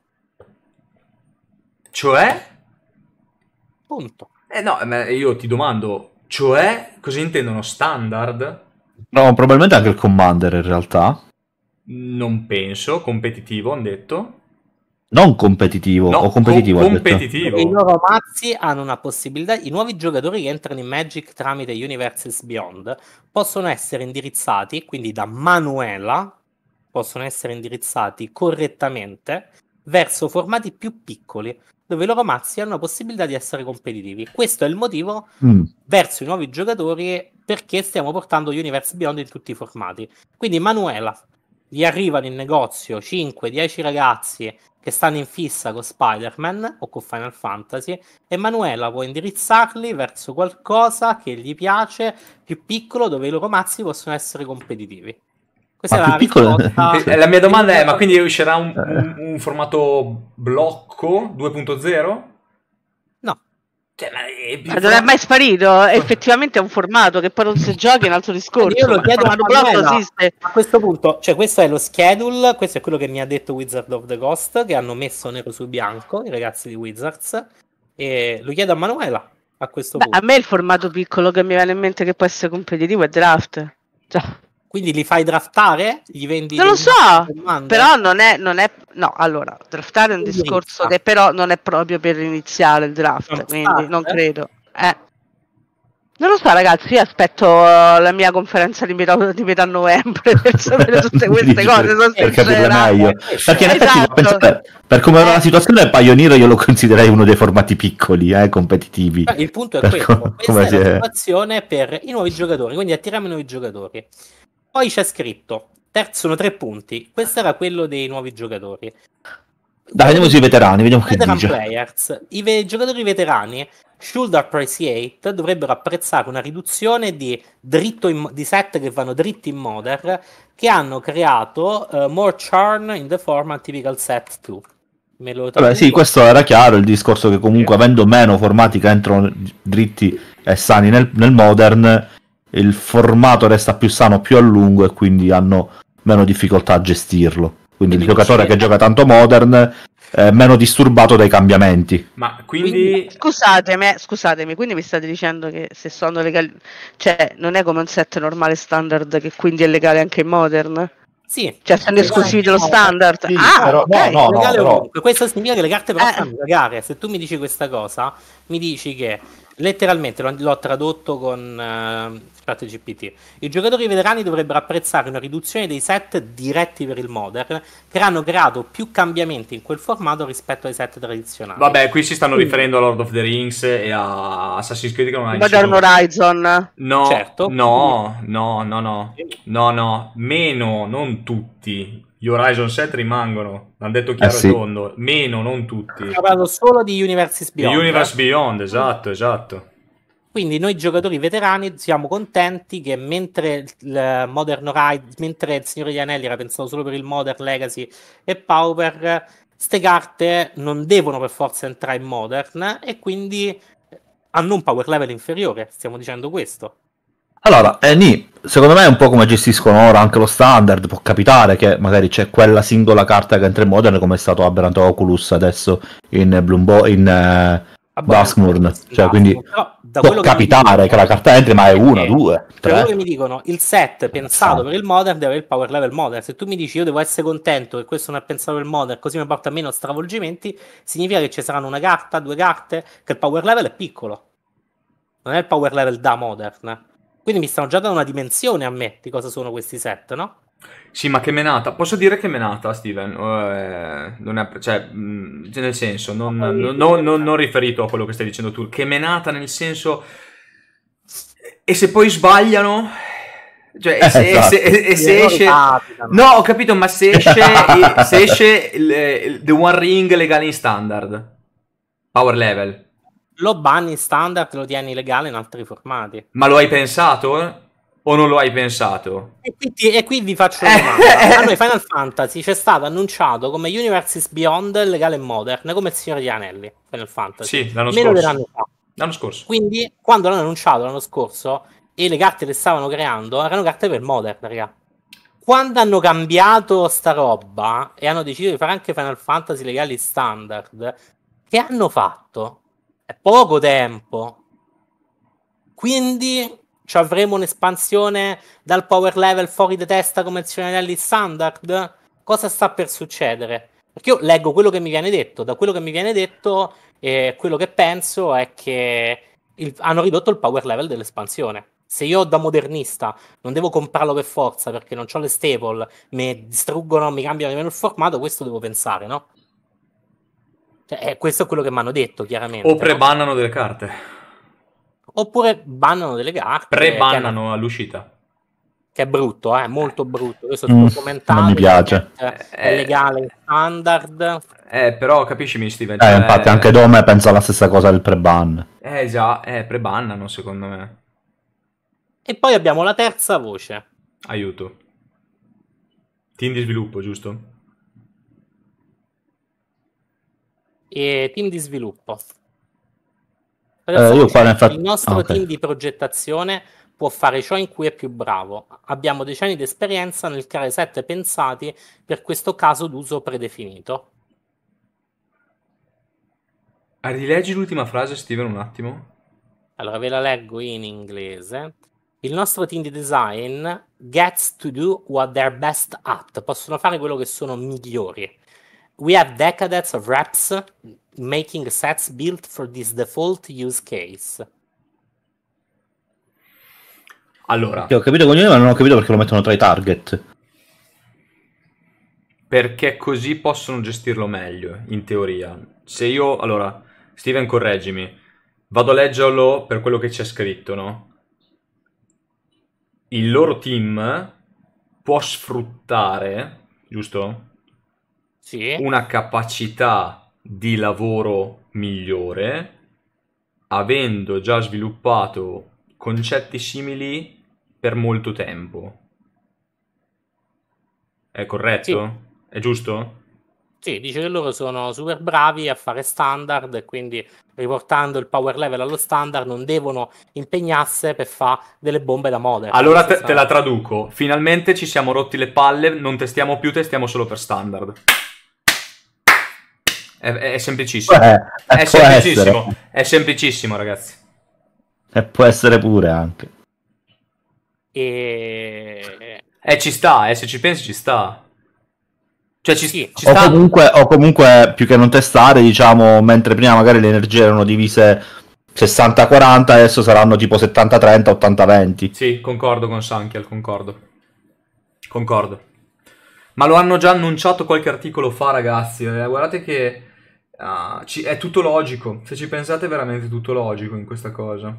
Cioè? Punto. Eh no, ma io ti domando, cioè, cosa intendono? Standard? No, probabilmente anche il Commander in realtà. Non penso, competitivo hanno detto. Non competitivo, no, o competitivo. Com- competitivo. I loro mazzi hanno una possibilità, i nuovi giocatori che entrano in Magic tramite Universes Beyond possono essere indirizzati, quindi da Manuela, possono essere indirizzati correttamente verso formati più piccoli dove i loro mazzi hanno la possibilità di essere competitivi. Questo è il motivo mm. verso i nuovi giocatori perché stiamo portando Universe Beyond in tutti i formati. Quindi Manuela, gli arrivano in negozio 5-10 ragazzi che stanno in fissa con Spider-Man o con Final Fantasy e Manuela può indirizzarli verso qualcosa che gli piace più piccolo dove i loro mazzi possono essere competitivi. Questa è la piccolo... Eh, eh, la mia domanda è: ma quindi uscirà un, eh. un, un formato blocco 2.0? No. Cioè, ma, ma non è mai sparito, effettivamente è un formato che poi non si gioca in altro discorso. Io lo chiedo a blocco esiste. A questo punto, cioè questo è lo schedule, questo è quello che mi ha detto Wizard of the Ghost, che hanno messo nero su bianco i ragazzi di Wizards. E lo chiedo a Manuela a questo Beh, punto. A me il formato piccolo che mi viene in mente che può essere competitivo è draft. Già. Quindi li fai draftare? Gli vendi? Non lo so, però non è, non è, No, allora, draftare è un discorso che però non è proprio per iniziare il draft, non quindi start, non eh? credo. Eh. Non lo so ragazzi, io aspetto la mia conferenza di metà, di metà novembre per sapere tutte queste cose, sono per capirle meglio. Perché in effetti, esatto. per, per, come va eh. la situazione, Pioneer io lo considererei uno dei formati piccoli, eh, competitivi. Il punto è per questo, com- questa è la situazione per i nuovi giocatori, quindi attiriamo i nuovi giocatori. Poi c'è scritto, terzo sono tre punti, questo era quello dei nuovi giocatori. Dai, vediamo sui veterani, vediamo che dice. Players. I ve- giocatori veterani, Should Appreciate, dovrebbero apprezzare una riduzione di, in, di, set che vanno dritti in modder, che hanno creato uh, more charm in the format typical set 2. Me lo Vabbè, sì, questo era chiaro, il discorso che comunque okay. avendo meno formati che entrano dritti e sani nel, nel modern, il formato resta più sano più a lungo e quindi hanno meno difficoltà a gestirlo. Quindi, quindi il giocatore che gioca tanto modern è eh, meno disturbato dai cambiamenti. Ma quindi... quindi scusatemi, eh, scusatemi, quindi mi state dicendo che se sono legali, cioè non è come un set normale standard che quindi è legale anche in modern? Sì. Cioè sono esclusivi dello standard. Sì, ah, però, okay. no, no, no, però... Questo significa che le carte però eh. sanno giocare. Se tu mi dici questa cosa, mi dici che letteralmente l'ho, tradotto con uh, eh, GPT. I giocatori veterani dovrebbero apprezzare una riduzione dei set diretti per il modern, che hanno creato più cambiamenti in quel formato rispetto ai set tradizionali. Vabbè, qui si stanno riferendo a Lord of the Rings e a Assassin's Creed Modern nessuno. Horizon. No, certo. no, no, no, no, no, no, meno, non tutti gli Horizon 7 rimangono, l'hanno detto chiaro eh sì. e tondo, meno, non tutti. Stiamo parlando solo di Universes Beyond. Di Universe eh. Beyond, esatto, esatto. Quindi noi giocatori veterani siamo contenti che mentre il Modern Horizon, mentre il Signore di Anelli era pensato solo per il Modern Legacy e Power, queste carte non devono per forza entrare in Modern e quindi hanno un power level inferiore, stiamo dicendo questo. Allora, eh, Ni, secondo me è un po' come gestiscono ora anche lo standard. Può capitare che magari c'è quella singola carta che entra in Modern, come è stato Aberrant Oculus adesso in eh, Bloombo- in eh, Duskmourne. Cioè, quindi no, può che capitare dico, che la carta entri, ma è una, due. Tre. Da che mi dicono, il set pensato ah. per il Modern deve avere il power level Modern. Se tu mi dici io devo essere contento che questo non è pensato per il Modern, così mi porta meno stravolgimenti, significa che ci saranno una carta, due carte, che il power level è piccolo. Non è il power level da Modern. Quindi mi stanno già dando una dimensione a me di cosa sono questi set, no? Sì, ma che menata. Posso dire che menata, Steven? Eh, non è, cioè, mh, mm, cioè, nel senso, non, no, non, non, non, non riferito a quello che stai dicendo tu. Che menata nel senso... E se poi sbagliano, cioè, eh, se, esatto. se, e, se esce, no, ho capito, ma se esce, se esce il, eh, il, The One Ring legale in standard, power level, lo banni standard, lo tieni legale in altri formati. Ma lo hai pensato? Eh? O non lo hai pensato? E, quindi, e qui vi faccio una eh. domanda. A noi Final Fantasy c'è stato annunciato come Universes Beyond legale e modern, come il Signore di Anelli, Final Fantasy. Sì, l'anno Meno scorso. Fa. L'anno scorso. Quindi, quando l'hanno annunciato l'anno scorso, e le carte che stavano creando erano carte per modern, raga. Quando hanno cambiato sta roba e hanno deciso di fare anche Final Fantasy legali standard, che hanno fatto? È poco tempo. Quindi ci avremo un'espansione dal power level fuori di testa come il Cionelli standard? Cosa sta per succedere? Perché io leggo quello che mi viene detto. Da quello che mi viene detto, eh, quello che penso è che il, hanno ridotto il power level dell'espansione. Se io da modernista non devo comprarlo per forza perché non ho le staple, mi distruggono, mi cambiano nemmeno il formato, questo devo pensare, no? Cioè, eh, questo è quello che mi hanno detto, chiaramente. O prebannano no? delle carte. Oppure bannano delle carte. Prebannano hanno... all'uscita. Che è brutto, eh, molto brutto. Questo è mm, non mi piace. Eh, è legale, standard. Eh, però capisci, mi Steven. Eh, cioè... Eh, infatti, anche eh, Dome pensa la stessa cosa del pre-ban. Eh, già, eh, pre-bannano, secondo me. E poi abbiamo la terza voce. Aiuto. Team di sviluppo, giusto? e team di sviluppo. Eh, fatto... Il nostro ah, okay. team di progettazione può fare ciò in cui è più bravo. Abbiamo decenni di esperienza nel creare set pensati per questo caso d'uso predefinito. rileggi l'ultima frase, Steven, un attimo. Allora, ve la leggo in inglese. Il nostro team di design gets to do what they're best at. Possono fare quello che sono migliori we have decades of reps making sets built for this default use case. Allora, Io ho capito cognome, ma non ho capito perché lo mettono tra i target. Perché così possono gestirlo meglio, in teoria. Se io, allora, Steven, correggimi, vado a leggerlo per quello che c'è scritto, no? Il loro team può sfruttare, giusto? sì. una capacità di lavoro migliore, avendo già sviluppato concetti simili per molto tempo. È corretto? Sì. È giusto? Sì, dice che loro sono super bravi a fare standard quindi riportando il power level allo standard non devono impegnarsi per fare delle bombe da modern. Allora te, te la traduco, finalmente ci siamo rotti le palle, non testiamo più, testiamo solo per standard. È, è, semplicissimo. Eh, eh è semplicissimo. È semplicissimo, ragazzi. E può essere pure anche. E... Eh, ci sta, eh, se ci pensi ci sta. Cioè ci, sì. ci o, comunque, o comunque più che non testare, diciamo, mentre prima magari le energie erano divise 60-40, adesso saranno tipo 70-30, 80-20. Sì, concordo con Sankiel, concordo. Concordo. Ma lo hanno già annunciato qualche articolo fa, ragazzi. Eh, guardate che uh, ci, è tutto logico. Se ci pensate, è veramente tutto logico in questa cosa.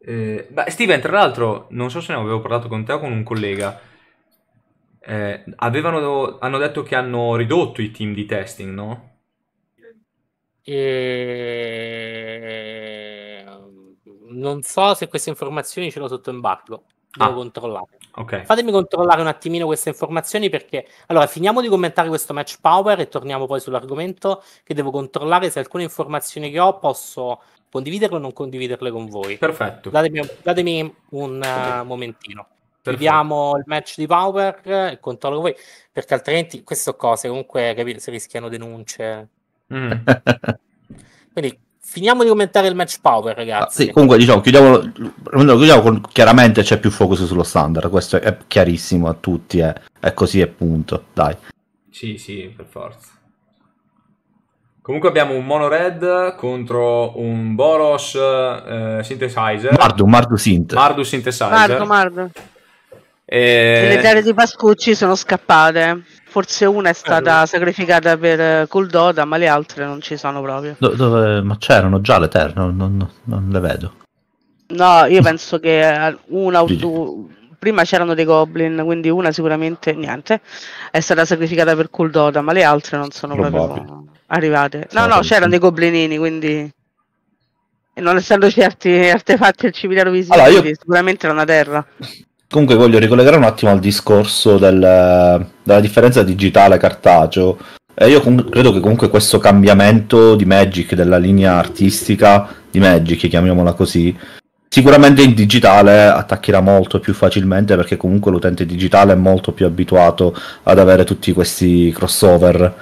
Eh, beh, Steven, tra l'altro, non so se ne avevo parlato con te o con un collega eh, avevano, hanno detto che hanno ridotto i team di testing, no? E... Non so se queste informazioni ce l'ho sotto embargo. Devo ah. controllare. Okay. Fatemi controllare un attimino queste informazioni perché allora finiamo di commentare questo match power e torniamo poi sull'argomento che devo controllare se alcune informazioni che ho posso condividerle o non condividerle con voi. Perfetto. Datemi, datemi un uh, momentino. Vediamo il match di Power, il controllo voi, perché altrimenti queste cose comunque si rischiano denunce. Mm. Quindi finiamo di commentare il match Power, ragazzi. Ah, sì, comunque diciamo, chiudiamo, chiudiamo con, chiaramente c'è più focus sullo standard, questo è chiarissimo a tutti, è, è così e punto, dai. Sì, sì, per forza. Comunque abbiamo un Mono Red contro un Boros eh, Synthesizer. Mardu, Mardu Synth. Mardu Synthesizer. Mardu, Mardu. E... Eh, le terre di Pascucci sono scappate. Forse una è stata eh, sacrificata per eh, Kuldoda, ma le altre non ci sono proprio. Do- dove... Ma c'erano già le terre, non, non, non le vedo. No, io penso che eh, una o due. Prima c'erano dei goblin, quindi una sicuramente niente. È stata sacrificata per Kuldoda, ma le altre non sono Probabile. proprio arrivate. No, no, c'erano dei goblinini, quindi non essendoci certi artefatti al cimitero visibili, allora, io... sicuramente era una terra. Comunque voglio ricollegare un attimo al discorso del, della differenza digitale cartaceo. Eh, io com- credo che comunque questo cambiamento di Magic, della linea artistica di Magic, chiamiamola così, sicuramente in digitale attaccherà molto più facilmente perché comunque l'utente digitale è molto più abituato ad avere tutti questi crossover.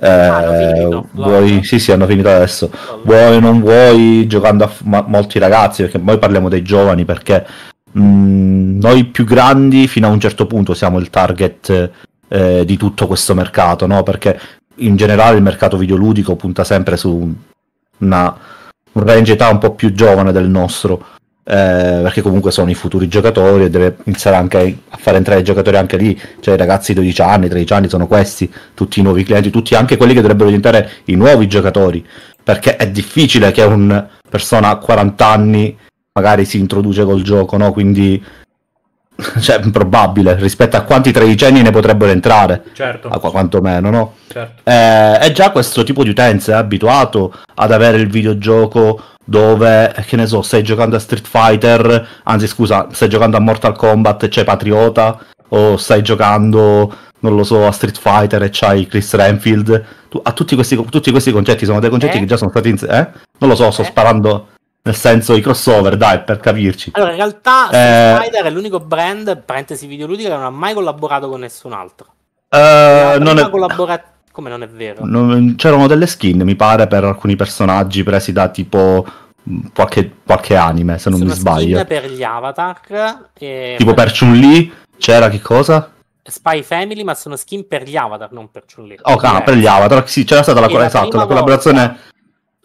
Eh, ah, finito, vuoi, sì, sì, hanno finito adesso. Vuoi o non vuoi, giocando a f- ma- molti ragazzi, perché noi parliamo dei giovani, perché Mm, noi più grandi fino a un certo punto siamo il target eh, di tutto questo mercato, no? Perché in generale il mercato videoludico punta sempre su una, un range età un po' più giovane del nostro. Eh, perché comunque sono i futuri giocatori e deve iniziare anche a far entrare i giocatori anche lì, cioè i ragazzi di 12 anni, 13 anni sono questi, tutti i nuovi clienti, tutti anche quelli che dovrebbero diventare i nuovi giocatori, perché è difficile che una persona a 40 anni magari si introduce col gioco, no? Quindi cioè, improbabile rispetto a quanti tredicenni ne potrebbero entrare, certo. a quantomeno, no? Certo. Eh, è già questo tipo di utenza è abituato ad avere il videogioco dove, che ne so, stai giocando a Street Fighter, anzi scusa, stai giocando a Mortal Kombat e c'è Patriota, o stai giocando, non lo so, a Street Fighter e c'hai Chris Renfield, tu, a tutti questi, tutti questi, concetti sono dei concetti eh? che già sono stati... In, eh? Non lo so, sto eh? sparando nel senso i crossover, dai, per capirci. Allora, in realtà eh... Spider è l'unico brand, parentesi videoludica, che non ha mai collaborato con nessun altro. Uh, non è... Collabora... Come non è vero? Non... C'erano delle skin, mi pare, per alcuni personaggi presi da tipo qualche, qualche anime, se non Sono mi sbaglio. Skin per gli avatar. E... Tipo per Chun-Li c'era che cosa? Spy Family, ma sono skin per gli avatar, non per Chun-Li. oh, ah, no, per gli avatar, sì, c'era stata la, la, esatto, la collaborazione volta.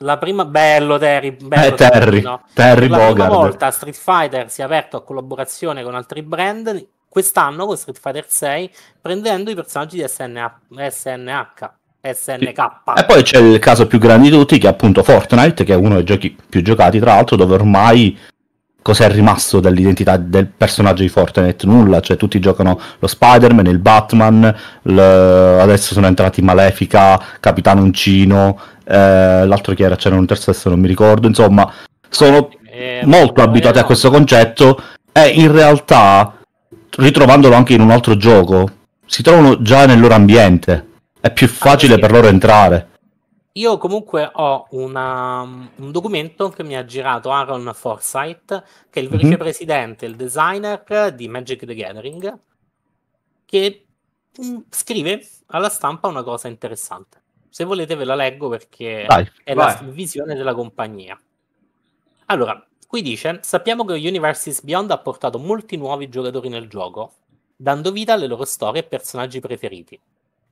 La prima, bello Terry, bello eh, Terry, no? Terry La prima volta Street Fighter si è aperto a collaborazione con altri brand quest'anno con Street Fighter 6 prendendo i personaggi di SNH. SNH. SNK. E poi c'è il caso più grande di tutti che è appunto Fortnite, che è uno dei giochi più giocati tra l'altro, dove ormai cos'è rimasto dell'identità del personaggio di Fortnite? Nulla, cioè tutti giocano lo Spider-Man, il Batman, le... adesso sono entrati Malefica, Capitano Uncino, eh, l'altro chi era? C'era un terzo adesso non mi ricordo, insomma sono eh, molto eh, abituati a questo concetto e in realtà ritrovandolo anche in un altro gioco si trovano già nel loro ambiente, è più facile ah, per loro entrare. Io comunque ho una, un documento che mi ha girato Aaron Forsythe, che è il mm-hmm. vicepresidente, il designer di Magic the Gathering, che mm, scrive alla stampa una cosa interessante. Se volete ve la leggo perché vai, è vai. la visione della compagnia. Allora, qui dice, sappiamo che Universes Beyond ha portato molti nuovi giocatori nel gioco, dando vita alle loro storie e personaggi preferiti.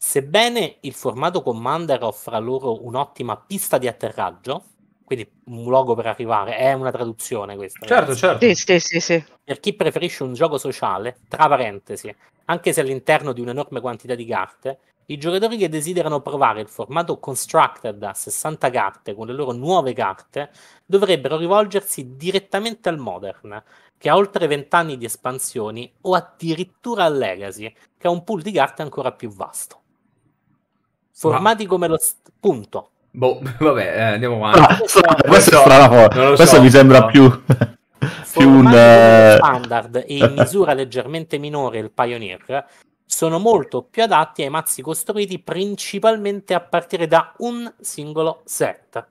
Sebbene il formato Commander offra loro un'ottima pista di atterraggio, quindi un luogo per arrivare, è una traduzione questa. Certo, certo. Sì, sì, sì, sì. Per chi preferisce un gioco sociale, tra parentesi, anche se all'interno di un'enorme quantità di carte, i giocatori che desiderano provare il formato Constructed a 60 carte con le loro nuove carte dovrebbero rivolgersi direttamente al Modern, che ha oltre 20 anni di espansioni, o addirittura al Legacy, che ha un pool di carte ancora più vasto formati Ma... come lo st- punto. Boh, vabbè, eh, andiamo ah, avanti. Ah, questo, questo, so, questo so, mi sembra no. più, più un eh, standard e in misura leggermente minore il Pioneer sono molto più adatti ai mazzi costruiti principalmente a partire da un singolo set.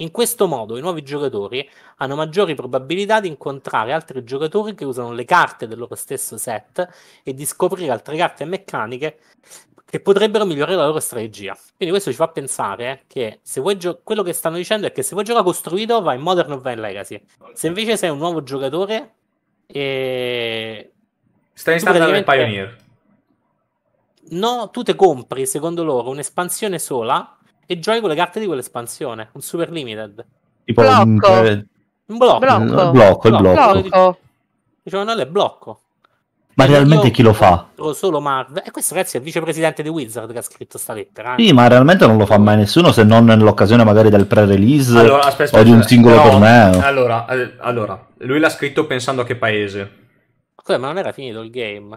In questo modo i nuovi giocatori hanno maggiori probabilità di incontrare altri giocatori che usano le carte del loro stesso set e di scoprire altre carte meccaniche che potrebbero migliorare la loro strategia. Quindi questo ci fa pensare che se vuoi gio- quello che stanno dicendo è che se vuoi giocare costruito vai in Modern o vai in Legacy. Se invece sei un nuovo giocatore e... Stai in Standard praticamente... Pioneer. No, tu te compri, secondo loro, un'espansione sola e giochi con le carte di quell'espansione, un super limited. Tipo blocco. Un, un blocco. Blocco. blocco. blocco. blocco. blocco. Dicevano, no, è blocco. Ma realmente chi lo fa? Solo Marvel. E questo ragazzi è il vicepresidente di Wizard che ha scritto sta lettera. Eh. Sì, ma realmente non lo fa mai nessuno se non nell'occasione magari del pre-release allora, aspetta, aspetta, o di un singolo no, torneo. Allora, eh, allora, lui l'ha scritto pensando a che paese. Ma non era finito il game?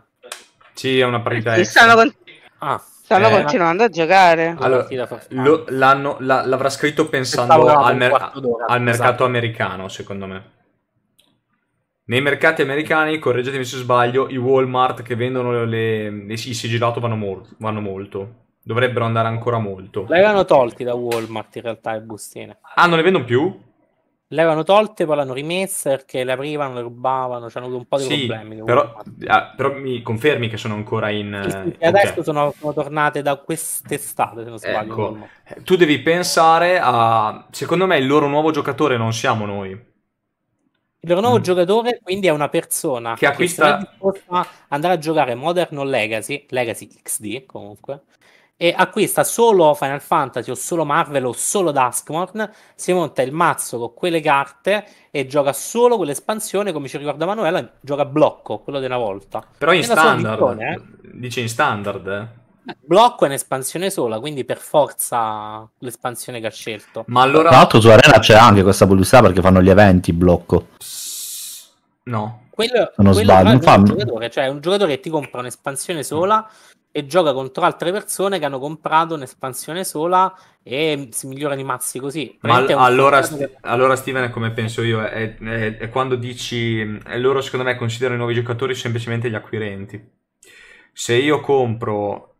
Sì, è una partita. Sì, stanno, con... ah, stanno eh, continuando a giocare. Allora, lo, l'avrà scritto pensando al, mer- al mercato esatto. americano, secondo me. Nei mercati americani, correggetemi se sbaglio, i Walmart che vendono le, le, i sigillato vanno, mol, vanno molto. Dovrebbero andare ancora molto. Le avevano tolti da Walmart in realtà le bustine. Ah, non le vendono più? Le avevano tolte, poi hanno rimesse perché le aprivano, le rubavano, c'hanno avuto un po' di sì, problemi. Però, ah, però, mi confermi che sono ancora in... Sì, sì, eh, okay. adesso sono, sono, tornate da quest'estate, se non sbaglio. Ecco, tu devi pensare a... Secondo me il loro nuovo giocatore non siamo noi il loro nuovo mm. giocatore quindi è una persona che, acquista... che disposta andare a giocare Modern o Legacy, Legacy XD comunque, e acquista solo Final Fantasy o solo Marvel o solo Duskmorn, si monta il mazzo con quelle carte e gioca solo quell'espansione, come ci ricorda Manuela, gioca blocco, quello di una volta. Però in standard, eh. dice in standard, eh? blocco è un'espansione sola, quindi per forza l'espansione che ha scelto. Ma allora... Tra l'altro su Arena c'è anche questa possibilità perché fanno gli eventi blocco. No. Quello, non quello sbaglio, infatti... un giocatore, cioè un giocatore che ti compra un'espansione sola mm. e gioca contro altre persone che hanno comprato un'espansione sola e si migliora di mazzi così. Ma all- allora, st- che... allora Steven è come penso io, è, è, è quando dici... È loro secondo me considerano i nuovi giocatori semplicemente gli acquirenti. Se io compro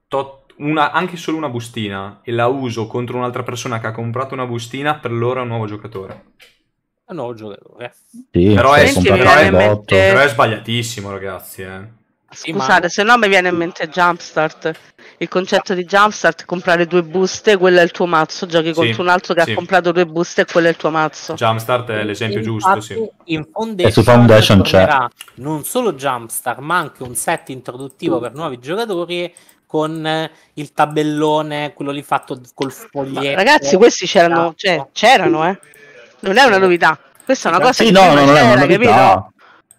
una, anche solo una bustina e la uso contro un'altra persona che ha comprato una bustina, per loro è un nuovo giocatore. Un nuovo giocatore. Sì, però, cioè, è, però, è, mente... però, è, sbagliatissimo, ragazzi. Eh. Scusate, se no mi viene in mente Jumpstart. Il concetto di Jumpstart, comprare due buste, quello è il tuo mazzo. Giochi sì, contro un altro che sì. ha comprato due buste e quello è il tuo mazzo. Jumpstart è l'esempio Infatti, giusto, sì. In Foundation, su Foundation c'è non solo Jumpstart, ma anche un set introduttivo per nuovi giocatori con il tabellone, quello lì fatto col foglietto. Ma ragazzi, questi c'erano, esatto. cioè, c'erano, eh. Non è una novità. Questa è una cosa sì, che no, non, non è una novità.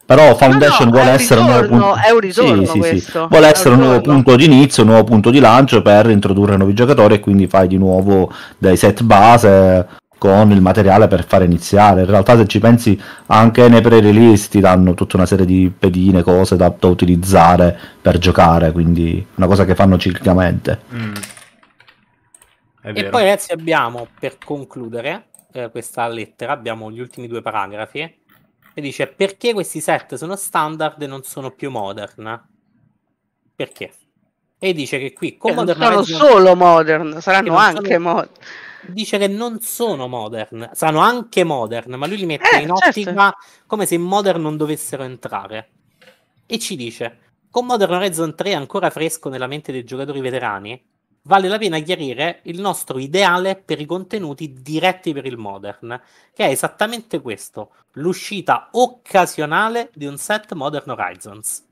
Però Foundation no, no, vuole essere ritorno, un nuovo punto... è un ritorno sì, sì, sì. Vuole essere un nuovo punto di inizio, un nuovo punto di lancio per introdurre nuovi giocatori e quindi fai di nuovo dei set base con il materiale per fare iniziare. In realtà, se ci pensi, anche nei pre-release ti danno tutta una serie di pedine, cose da, da utilizzare per giocare. Quindi, una cosa che fanno ciclicamente. Mm. E poi, ragazzi, abbiamo per concludere eh, questa lettera, abbiamo gli ultimi due paragrafi. E dice perché questi set sono standard e non sono più modern? Perché? E dice che qui con eh, non sono version... solo modern, saranno anche sono... modern dice che non sono modern, sono anche modern, ma lui li mette eh, in certo. ottica certo. come se in modern non dovessero entrare. E ci dice, con Modern Horizon 3 ancora fresco nella mente dei giocatori veterani, vale la pena chiarire il nostro ideale per i contenuti diretti per il modern, che è esattamente questo, l'uscita occasionale di un set Modern Horizons.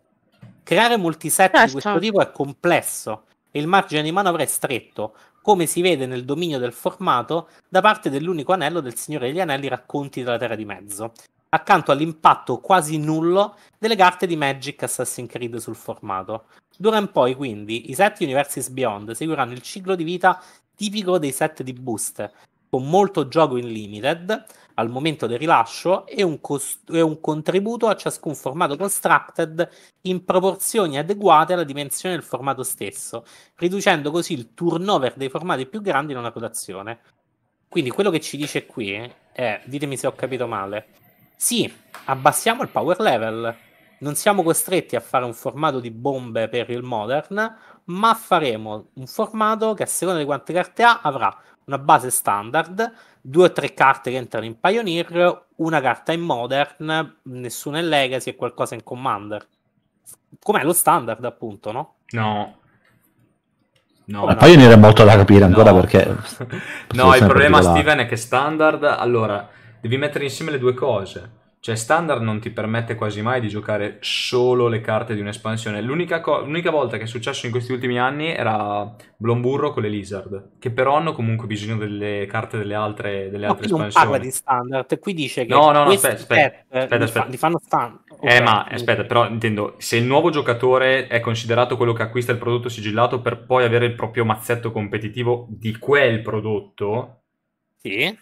Creare molti set certo. di questo tipo è complesso e il margine di manovra è stretto, come si vede nel dominio del formato da parte dell'unico anello del Signore degli Anelli racconti della Terra di Mezzo, accanto all'impatto quasi nullo delle carte di Magic Assassin's Creed sul formato. D'ora in poi, quindi, i set Universes Beyond seguiranno il ciclo di vita tipico dei set di boost, con molto gioco in limited, al momento del rilascio e un, cost- e un contributo a ciascun formato constructed in proporzioni adeguate alla dimensione del formato stesso, riducendo così il turnover dei formati più grandi in una rotazione. Quindi quello che ci dice qui è, ditemi se ho capito male, sì, abbassiamo il power level, non siamo costretti a fare un formato di bombe per il modern, ma faremo un formato che a seconda di quante carte ha avrà una base standard, due o tre carte che entrano in Pioneer, una carta in Modern, nessuna in Legacy e qualcosa in Commander. Com'è lo standard, appunto, no? No. No, Vabbè, no. Pioneer è molto da capire ancora no. perché... no, il problema, Steven, è che standard... Allora, devi mettere insieme le due cose cioè standard non ti permette quasi mai di giocare solo le carte di un'espansione. L'unica, co- l'unica volta che è successo in questi ultimi anni era Blomburro con le Lizard, che però hanno comunque bisogno delle carte delle altre, delle no, altre espansioni. Non parla di standard, qui dice che... No, no, no, aspetta, aspetta, eh, aspetta, aspetta. li fanno standard. Okay. Eh, ma aspetta, però intendo, se il nuovo giocatore è considerato quello che acquista il prodotto sigillato per poi avere il proprio mazzetto competitivo di quel prodotto, sì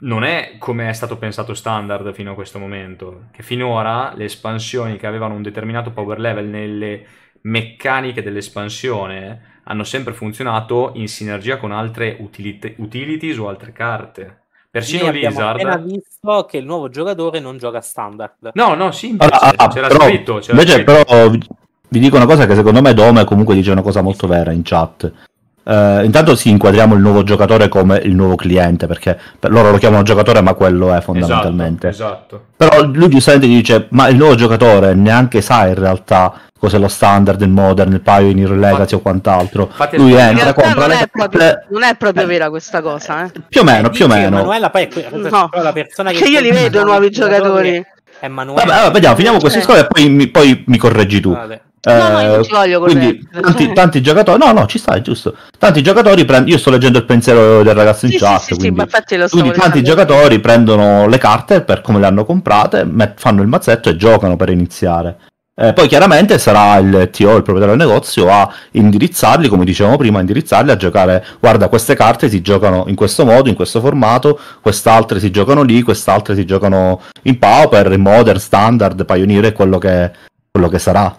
non è come è stato pensato standard fino a questo momento, che finora le espansioni che avevano un determinato power level nelle meccaniche dell'espansione hanno sempre funzionato in sinergia con altre utility, utilities o altre carte. Persino Noi Lizard. Abbiamo visto che il nuovo giocatore non gioca standard. No, no, sì, ah, invece, ah, c'era però, scritto. C'era invece, scritto. però, vi dico una cosa che secondo me Dome comunque dice una cosa molto vera in chat Uh, intanto sì, inquadriamo il nuovo giocatore come il nuovo cliente, perché loro lo chiamano giocatore, ma quello è fondamentalmente. Esatto, esatto. Però lui giustamente dice, ma il nuovo giocatore neanche sa in realtà cos'è lo standard, il modern, il pioneer, il legacy o quant'altro. Fate lui entra, compra non le è proprio, Non è proprio eh. vera questa cosa, eh. eh. Più o meno, più o meno. Manuela poi è que- no. la persona che... che io li vedo nuovi giocatori. È Manuela. Vabbè, vabbè vediamo, finiamo questo eh. e poi, poi mi correggi tu. Vale. No, no, io non eh, ci voglio con quindi tanti, tanti, giocatori, no, no, ci stai, giusto. Tanti giocatori prendono. Io sto leggendo il pensiero del ragazzo in sì, chat. Sì, quindi, quindi tanti giocatori prendono le carte per come le hanno comprate, met- fanno il mazzetto e giocano per iniziare. Eh, poi chiaramente sarà il TO, il proprietario del negozio, a indirizzarli, come dicevamo prima, a indirizzarli a giocare. Guarda, queste carte si giocano in questo modo, in questo formato, quest'altre si giocano lì, quest'altre si giocano in Power, in Modern, Standard, Pioneer e quello che, quello che sarà.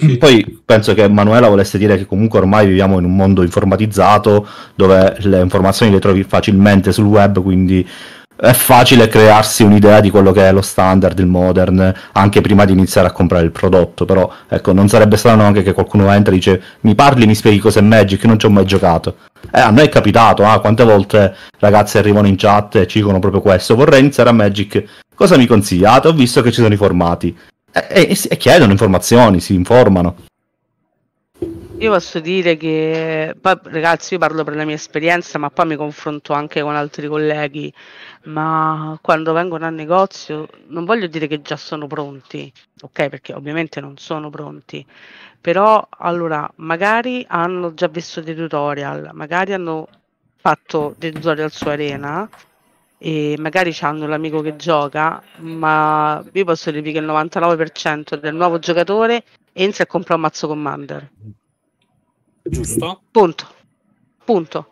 Sì, Poi penso che Manuela volesse dire che comunque ormai viviamo in un mondo informatizzato dove le informazioni le trovi facilmente sul web, quindi è facile crearsi un'idea di quello che è lo standard, il modern, anche prima di iniziare a comprare il prodotto, però ecco, non sarebbe strano anche che qualcuno entra e dice mi parli, mi spieghi cos'è Magic, non ci ho mai giocato. Eh, a noi è capitato, ah, quante volte ragazze arrivano in chat e ci dicono proprio questo, vorrei iniziare a Magic, cosa mi consigliate? Ah, ho visto che ci sono i formati, eh, eh, e, e chiedono informazioni, si informano. Io posso dire che, poi ragazzi, io parlo per la mia esperienza, ma poi mi confronto anche con altri colleghi, ma quando vengono al negozio non voglio dire che già sono pronti, ok? Perché ovviamente non sono pronti, però allora magari hanno già visto dei tutorial, magari hanno fatto dei tutorial su Arena, e magari hanno l'amico che gioca, ma io posso dirvi che il 99% del nuovo giocatore entra e compra un mazzo commander. Giusto. Punto. Punto.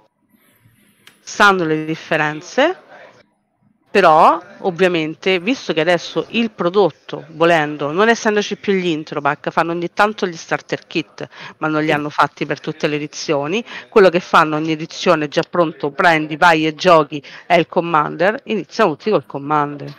Sanno le differenze, però ovviamente visto che adesso il prodotto volendo non essendoci più gli intro pack fanno ogni tanto gli starter kit ma non li hanno fatti per tutte le edizioni quello che fanno ogni edizione già pronto prendi vai e giochi è il commander iniziano tutti col commander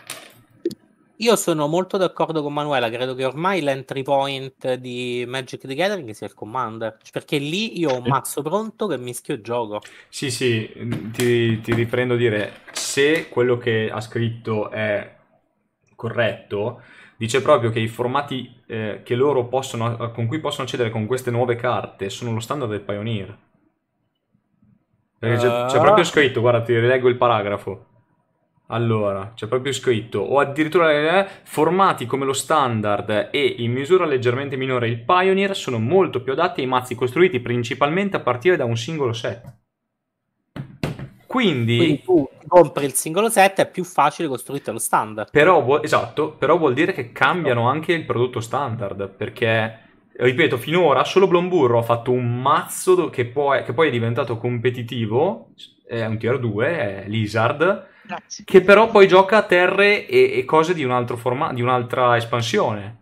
io sono molto d'accordo con Manuela, credo che ormai l'entry point di Magic the Gathering sia il commander, perché lì io ho un mazzo pronto che mischio gioco. Sì, sì, ti, ti riprendo a dire, se quello che ha scritto è corretto, dice proprio che i formati eh, che loro possono, con cui possono accedere con queste nuove carte sono lo standard del Pioneer. Perché uh... c'è, c'è ah. proprio scritto, guarda, ti rileggo il paragrafo. Allora, c'è proprio scritto, o addirittura eh, formati come lo standard e in misura leggermente minore il Pioneer, sono molto più adatti ai mazzi costruiti principalmente a partire da un singolo set. Quindi, Quindi tu compri il singolo set, è più facile costruire lo standard. Però esatto, però vuol dire che cambiano anche il prodotto standard, perché ripeto, finora solo Blomburro ha fatto un mazzo che poi, che poi è diventato competitivo, è un tier 2, è Lizard Grazie. Che però poi gioca a terre e, e cose di, un forma- di un'altra espansione.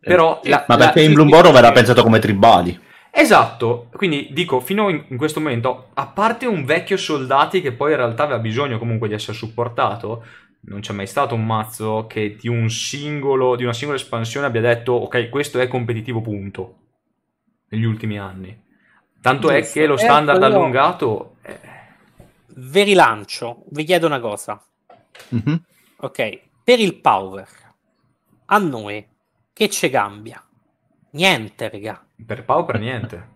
Eh, però la, ma perché la... in Bloomborough verrà pensato come tribali? Esatto, quindi dico, fino in, in, questo momento, a parte un vecchio soldati che poi in realtà aveva bisogno comunque di essere supportato, non c'è mai stato un mazzo che di, un singolo, di una singola espansione abbia detto ok, questo è competitivo punto, negli ultimi anni. Tanto Giusto. è che lo eh, standard eh, quello... allungato... È... Eh ve rilancio, vi chiedo una cosa. Mm-hmm. Ok, per il power, a noi che ci cambia? Niente, raga. Per power niente.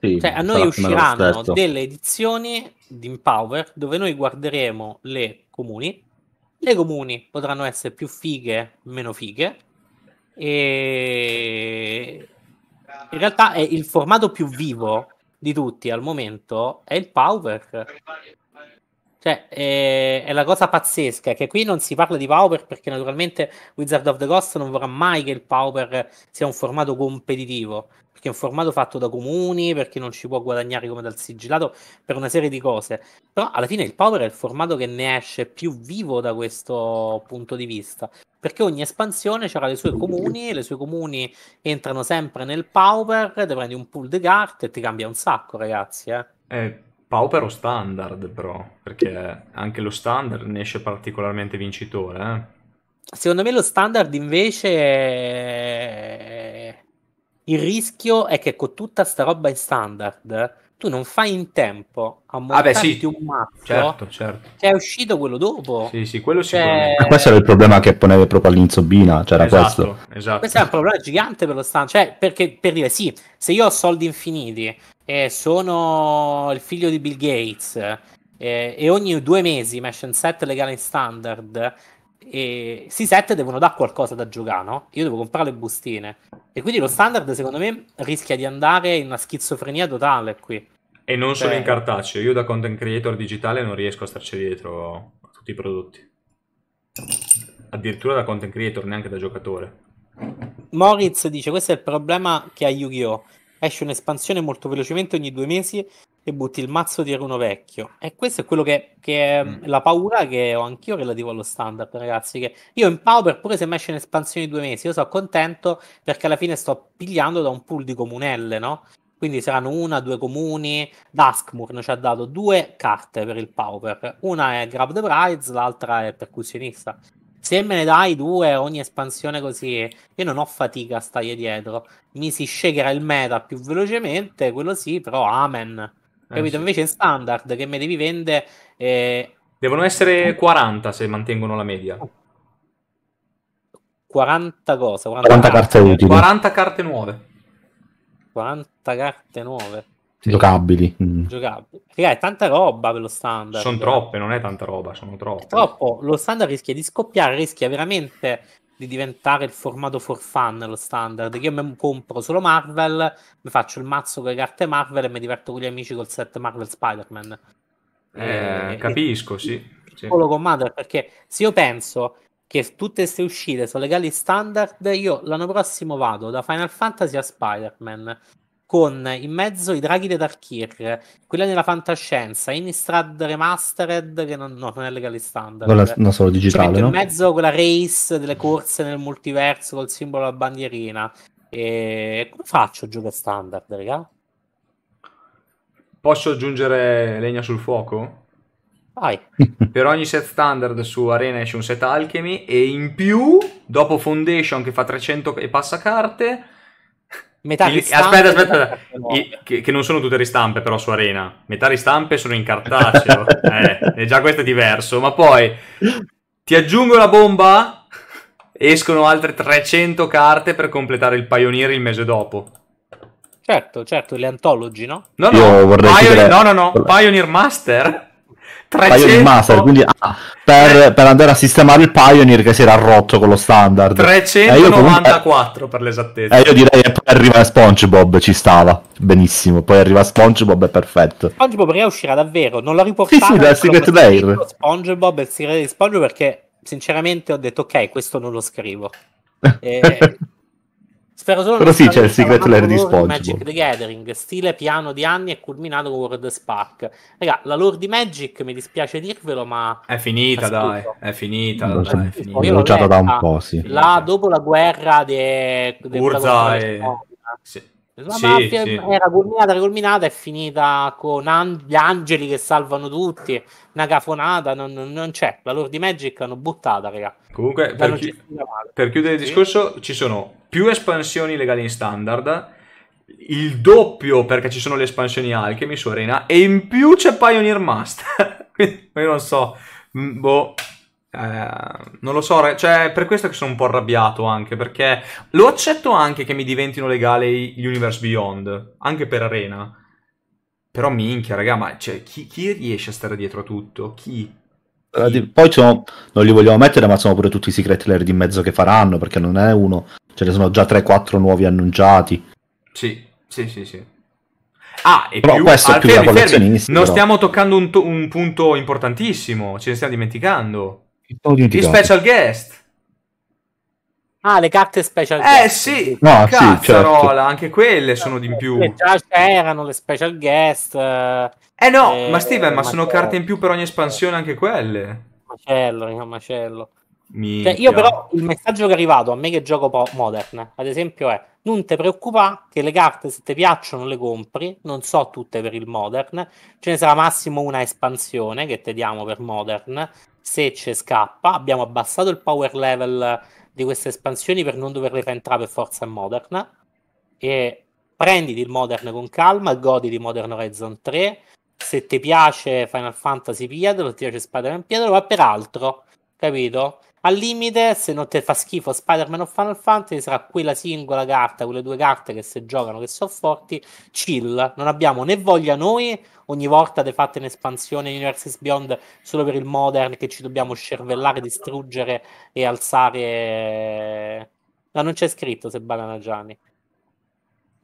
Sì, cioè, a noi usciranno delle edizioni di Empower dove noi guarderemo le comuni. Le comuni potranno essere più fighe, meno fighe. E in realtà è il formato più vivo di tutti al momento è il power cioè, è, eh, è, la cosa pazzesca che qui non si parla di Pauper perché naturalmente Wizard of the Ghost non vorrà mai che il Pauper sia un formato competitivo, perché è un formato fatto da comuni, perché non ci può guadagnare come dal sigillato, per una serie di cose. Però alla fine il Pauper è il formato che ne esce più vivo da questo punto di vista, perché ogni espansione c'era le sue comuni, le sue comuni entrano sempre nel Pauper, ti prendi un pool di carte e ti cambia un sacco, ragazzi, eh. eh paupero standard però, perché anche lo standard ne esce particolarmente vincitore. Eh? Secondo me lo standard invece è... il rischio è che con tutta sta roba in standard tu non fai in tempo a ah, montarti ah sì. un mazzo certo, certo. è uscito quello dopo sì sì quello cioè... È... questo era il problema che poneva proprio all'inzobina, Bina c'era esatto, questo esatto. questo è un problema gigante per lo stand cioè perché per dire sì se io ho soldi infiniti eh, sono il figlio di Bill Gates eh, e ogni due mesi mescono set legale standard e si set devono dare qualcosa da giocare, no? Io devo comprare le bustine. E quindi lo standard, secondo me, rischia di andare in una schizofrenia totale qui. E non solo in cioè cartaceo, io da content creator digitale non riesco a starci dietro a tutti i prodotti. Addirittura da content creator, neanche da giocatore. Moritz dice: Questo è il problema che ha Yu-Gi-Oh! esce un'espansione molto velocemente ogni due mesi e butti il mazzo di runo vecchio. E questo è quello che, che è mm. la paura che ho anch'io relativo allo standard, ragazzi. Che io in Power, pure se mi esce un'espansione di due mesi, io sono contento perché alla fine sto pigliando da un pool di comunelle, no? Quindi saranno una, due comuni. Duskmurn ci ha dato due carte per il Power. Una è Grab the Prize, l'altra è Percussionista se me ne dai due ogni espansione così, io non ho fatica a stare dietro. Mi si sceglierà il meta più velocemente, quello sì, però amen. Eh, Capito? Eh, Invece in standard che me devi vendere... Eh... Devono essere 40 se mantengono la media. 40 cosa? 40, 40 carte, carte utili. 40 carte nuove. 40 carte nuove sì. giocabili. Mm. giocabili. Raga, è tanta roba per lo standard. Sono troppe, non è tanta roba, sono troppe. È troppo, lo standard rischia di scoppiare, rischia veramente di diventare il formato for fun lo standard. Che io mi compro solo Marvel, mi faccio il mazzo con le carte Marvel e mi diverto con gli amici col set Marvel Spider-Man. Eh, e, capisco, e, sì. Solo sì. con Mother, perché se io penso che tutte queste uscite sono legali standard, io l'anno prossimo vado da Final Fantasy a Spider-Man, con in mezzo i draghi dei Darkir, quella della fantascienza, Innistrad Remastered, che non, no, non è legale standard. Quella, no, solo digitale, cioè, no? In mezzo quella race delle corse nel multiverso col simbolo della bandierina. E come faccio a giocare standard, raga? Posso aggiungere legna sul fuoco? Vai. per ogni set standard su Arena esce un set Alchemy e in più, dopo Foundation che fa 300 e passa carte Metà ristampe. aspetta, aspetta, che, che, non sono tutte ristampe però su Arena. Metà ristampe sono in cartaceo. eh, e già questo è diverso. Ma poi ti aggiungo la bomba, escono altre 300 carte per completare il Pioneer il mese dopo. Certo, certo, le antologi, no? No, no, Io Pioneer, no, no, no, Pioneer Master. 300... Pioneer Master, quindi ah, ah. per, eh. per, andare a sistemare il Pioneer che si era rotto con lo standard. 394 eh, per l'esattezza. E eh, io direi che poi arriva SpongeBob, ci stava benissimo. Poi arriva SpongeBob, è perfetto. SpongeBob riuscirà davvero, non l'ho riportato. Sì, sì, da Secret Lair. SpongeBob e il segreto di SpongeBob perché sinceramente ho detto ok, questo non lo scrivo. E... Spero solo Però sì, c'è il Secret Lair di SpongeBob. Magic the Gathering, stile piano di anni e culminato con World Spark. Raga, la lore di Magic, mi dispiace dirvelo, ma... È finita, dai, è finita. Non dai, è finita. Io da un po', sì. Là, dopo la guerra di... De... Urza e... Sì. La sì, mafia sì. era culminata, riculminata, è finita con an- gli angeli che salvano tutti, una cafonata, non, non c'è. La loro Magic hanno buttata, raga. Comunque, per, chi- per, chiudere il discorso, ci sono più espansioni legali in standard, il doppio perché ci sono le espansioni Alchemy su Arena, e in più c'è Pioneer Master. io non so, mm, boh, eh, non lo so, cioè, per questo che sono un po' arrabbiato anche, perché lo accetto anche che mi diventino legali gli Universe Beyond, anche per Arena. Però minchia, raga, ma cioè, chi, chi, riesce a stare dietro a tutto? Chi? chi? Poi sono, non li vogliamo mettere, ma sono pure tutti i secret lair di mezzo che faranno, perché non è uno, ce ne sono già 3-4 nuovi annunciati. Sì, sì, sì, sì. Ah, e Però più, questo è ah, più fermi, da collezionista. Non stiamo toccando un, to- un punto importantissimo, ce ne stiamo dimenticando gli special guest. Ah, le carte special eh, guest. Eh sì, no, cazzarola, sì, certo. anche quelle sono di in più. Già c'erano le special guest. Eh no, e... Eh, ma Steven, ma sono carte in più per ogni espansione anche quelle. Macello, macello. Cioè, io però il messaggio che è arrivato a me che gioco po- Modern, ad esempio, è non ti preoccupare che le carte se ti piacciono le compri, non so tutte per il Modern, ce ne sarà massimo una espansione che te diamo per Modern, se ci scappa, abbiamo abbassato il power level di queste espansioni per non doverle fare entrare per forza in Modern, e prenditi il Modern con calma, godi di Modern Horizon 3, se ti piace Final Fantasy pigliatelo, se ti piace Spider-Man pigliatelo, ma peraltro, capito? Al limite, se non ti fa schifo Spider-Man o Final Fantasy, sarà quella singola carta, quelle due carte che se giocano, che sono forti, chill. Non abbiamo né voglia noi, ogni volta di fate un'espansione Universes Beyond solo per il Modern, che ci dobbiamo scervellare, distruggere e alzare... Eh, no, non c'è scritto se banana Gianni.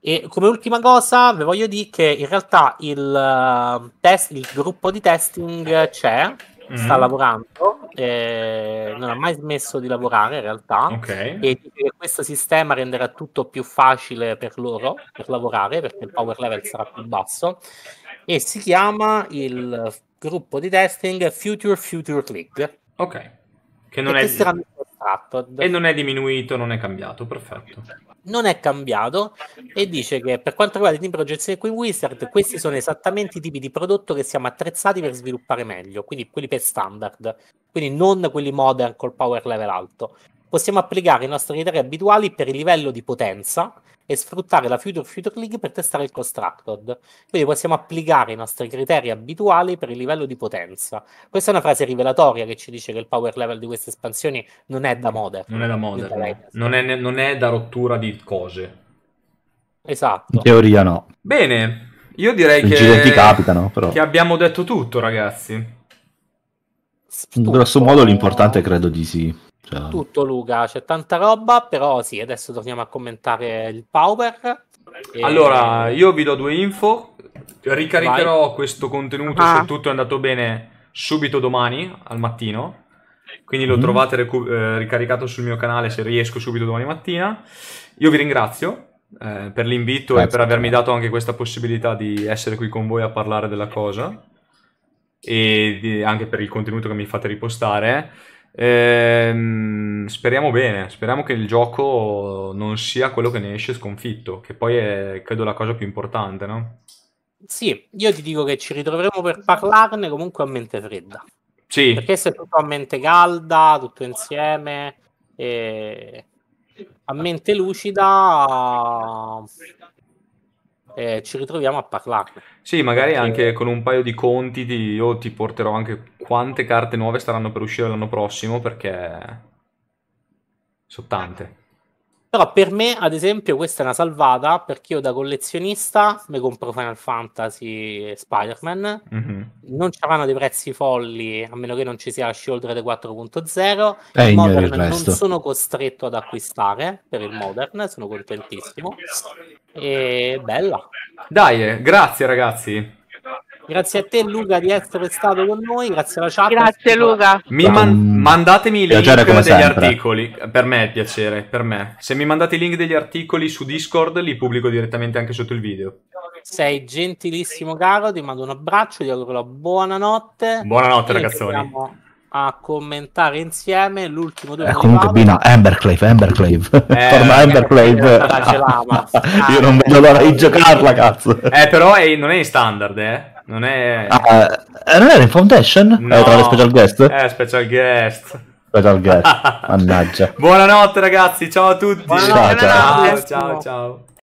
E come ultima cosa, vi voglio dire che in realtà il, eh, test, il gruppo di testing c'è mm-hmm. sta lavorando, eh, non ha mai smesso di lavorare in realtà, okay. e questo sistema renderà tutto più facile per loro per lavorare, perché il power level sarà più basso, e si chiama il gruppo di testing Future Future League. Ok, che non, è... Che non è diminuito, non è cambiato, perfetto non è cambiato e dice che per quanto riguarda i team project e Queen Wizard questi sono esattamente i tipi di prodotto che siamo attrezzati per sviluppare meglio quindi quelli per standard quindi non quelli modern col power level alto possiamo applicare i nostri criteri abituali per il livello di potenza e sfruttare la Future Future League per testare il Constructed. Quindi possiamo applicare i nostri criteri abituali per il livello di potenza. Questa è una frase rivelatoria che ci dice che il power level di queste espansioni non è da moda. Non è da modern, non, non, è, da rottura di cose. Esatto. In teoria no. Bene, io direi che, capitano, che abbiamo detto tutto, ragazzi. In grosso modo l'importante credo di sì. Ciao. Tutto Luca, c'è tanta roba, però sì, adesso torniamo a commentare il Power. E... Allora, io vi do due info, ricaricherò Vai. questo contenuto ah. se tutto è andato bene subito domani al mattino, quindi lo mm. trovate recu- eh, ricaricato sul mio canale se riesco subito domani mattina. Io vi ringrazio eh, per l'invito Grazie. e per avermi dato anche questa possibilità di essere qui con voi a parlare della cosa e di, anche per il contenuto che mi fate ripostare. Ehm, speriamo bene, speriamo che il gioco non sia quello che ne esce sconfitto, che poi è credo la cosa più importante, no? Sì, io ti dico che ci ritroveremo per parlarne comunque a mente fredda. Sì. Perché se tutto a mente calda, tutto insieme, e a mente lucida, eh, ci ritroviamo a parlarne. Sì, magari anche con un paio di conti di- io ti porterò anche quante carte nuove staranno per uscire l'anno prossimo perché sono tante. Però per me, ad esempio, questa è una salvata perché io da collezionista mi compro Final Fantasy e Spider-Man. Mm-hmm. Non ci vanno dei prezzi folli, a meno che non ci sia la Shieldred 4.0. Eh, Modern non sono costretto ad acquistare per il Modern, sono contentissimo. E bella. Dai, eh, grazie ragazzi. Grazie a te Luca di essere stato con noi, grazie alla chat. Grazie Luca. Man- mandatemi i link degli sempre. articoli, per me è piacere, per me. Se mi mandate i link degli articoli su Discord li pubblico direttamente anche sotto il video. Sei gentilissimo caro, ti mando un abbraccio, ti auguro buonanotte. Buonanotte e ragazzoni. A commentare insieme l'ultimo due. Eh, comunque, Bina, Emberclave, Emberclave. Eh, Torna Emberclave. Eh, Io non vedo l'ora di giocarla, cazzo. Eh, però è, non è standard, eh. Non è... Ah, non era in Foundation? No. Eh, era tra le special guest? Eh, special guest. Special guest, mannaggia. Buonanotte ragazzi, ciao a tutti. Buonanotte, ciao, ciao. ciao. ciao.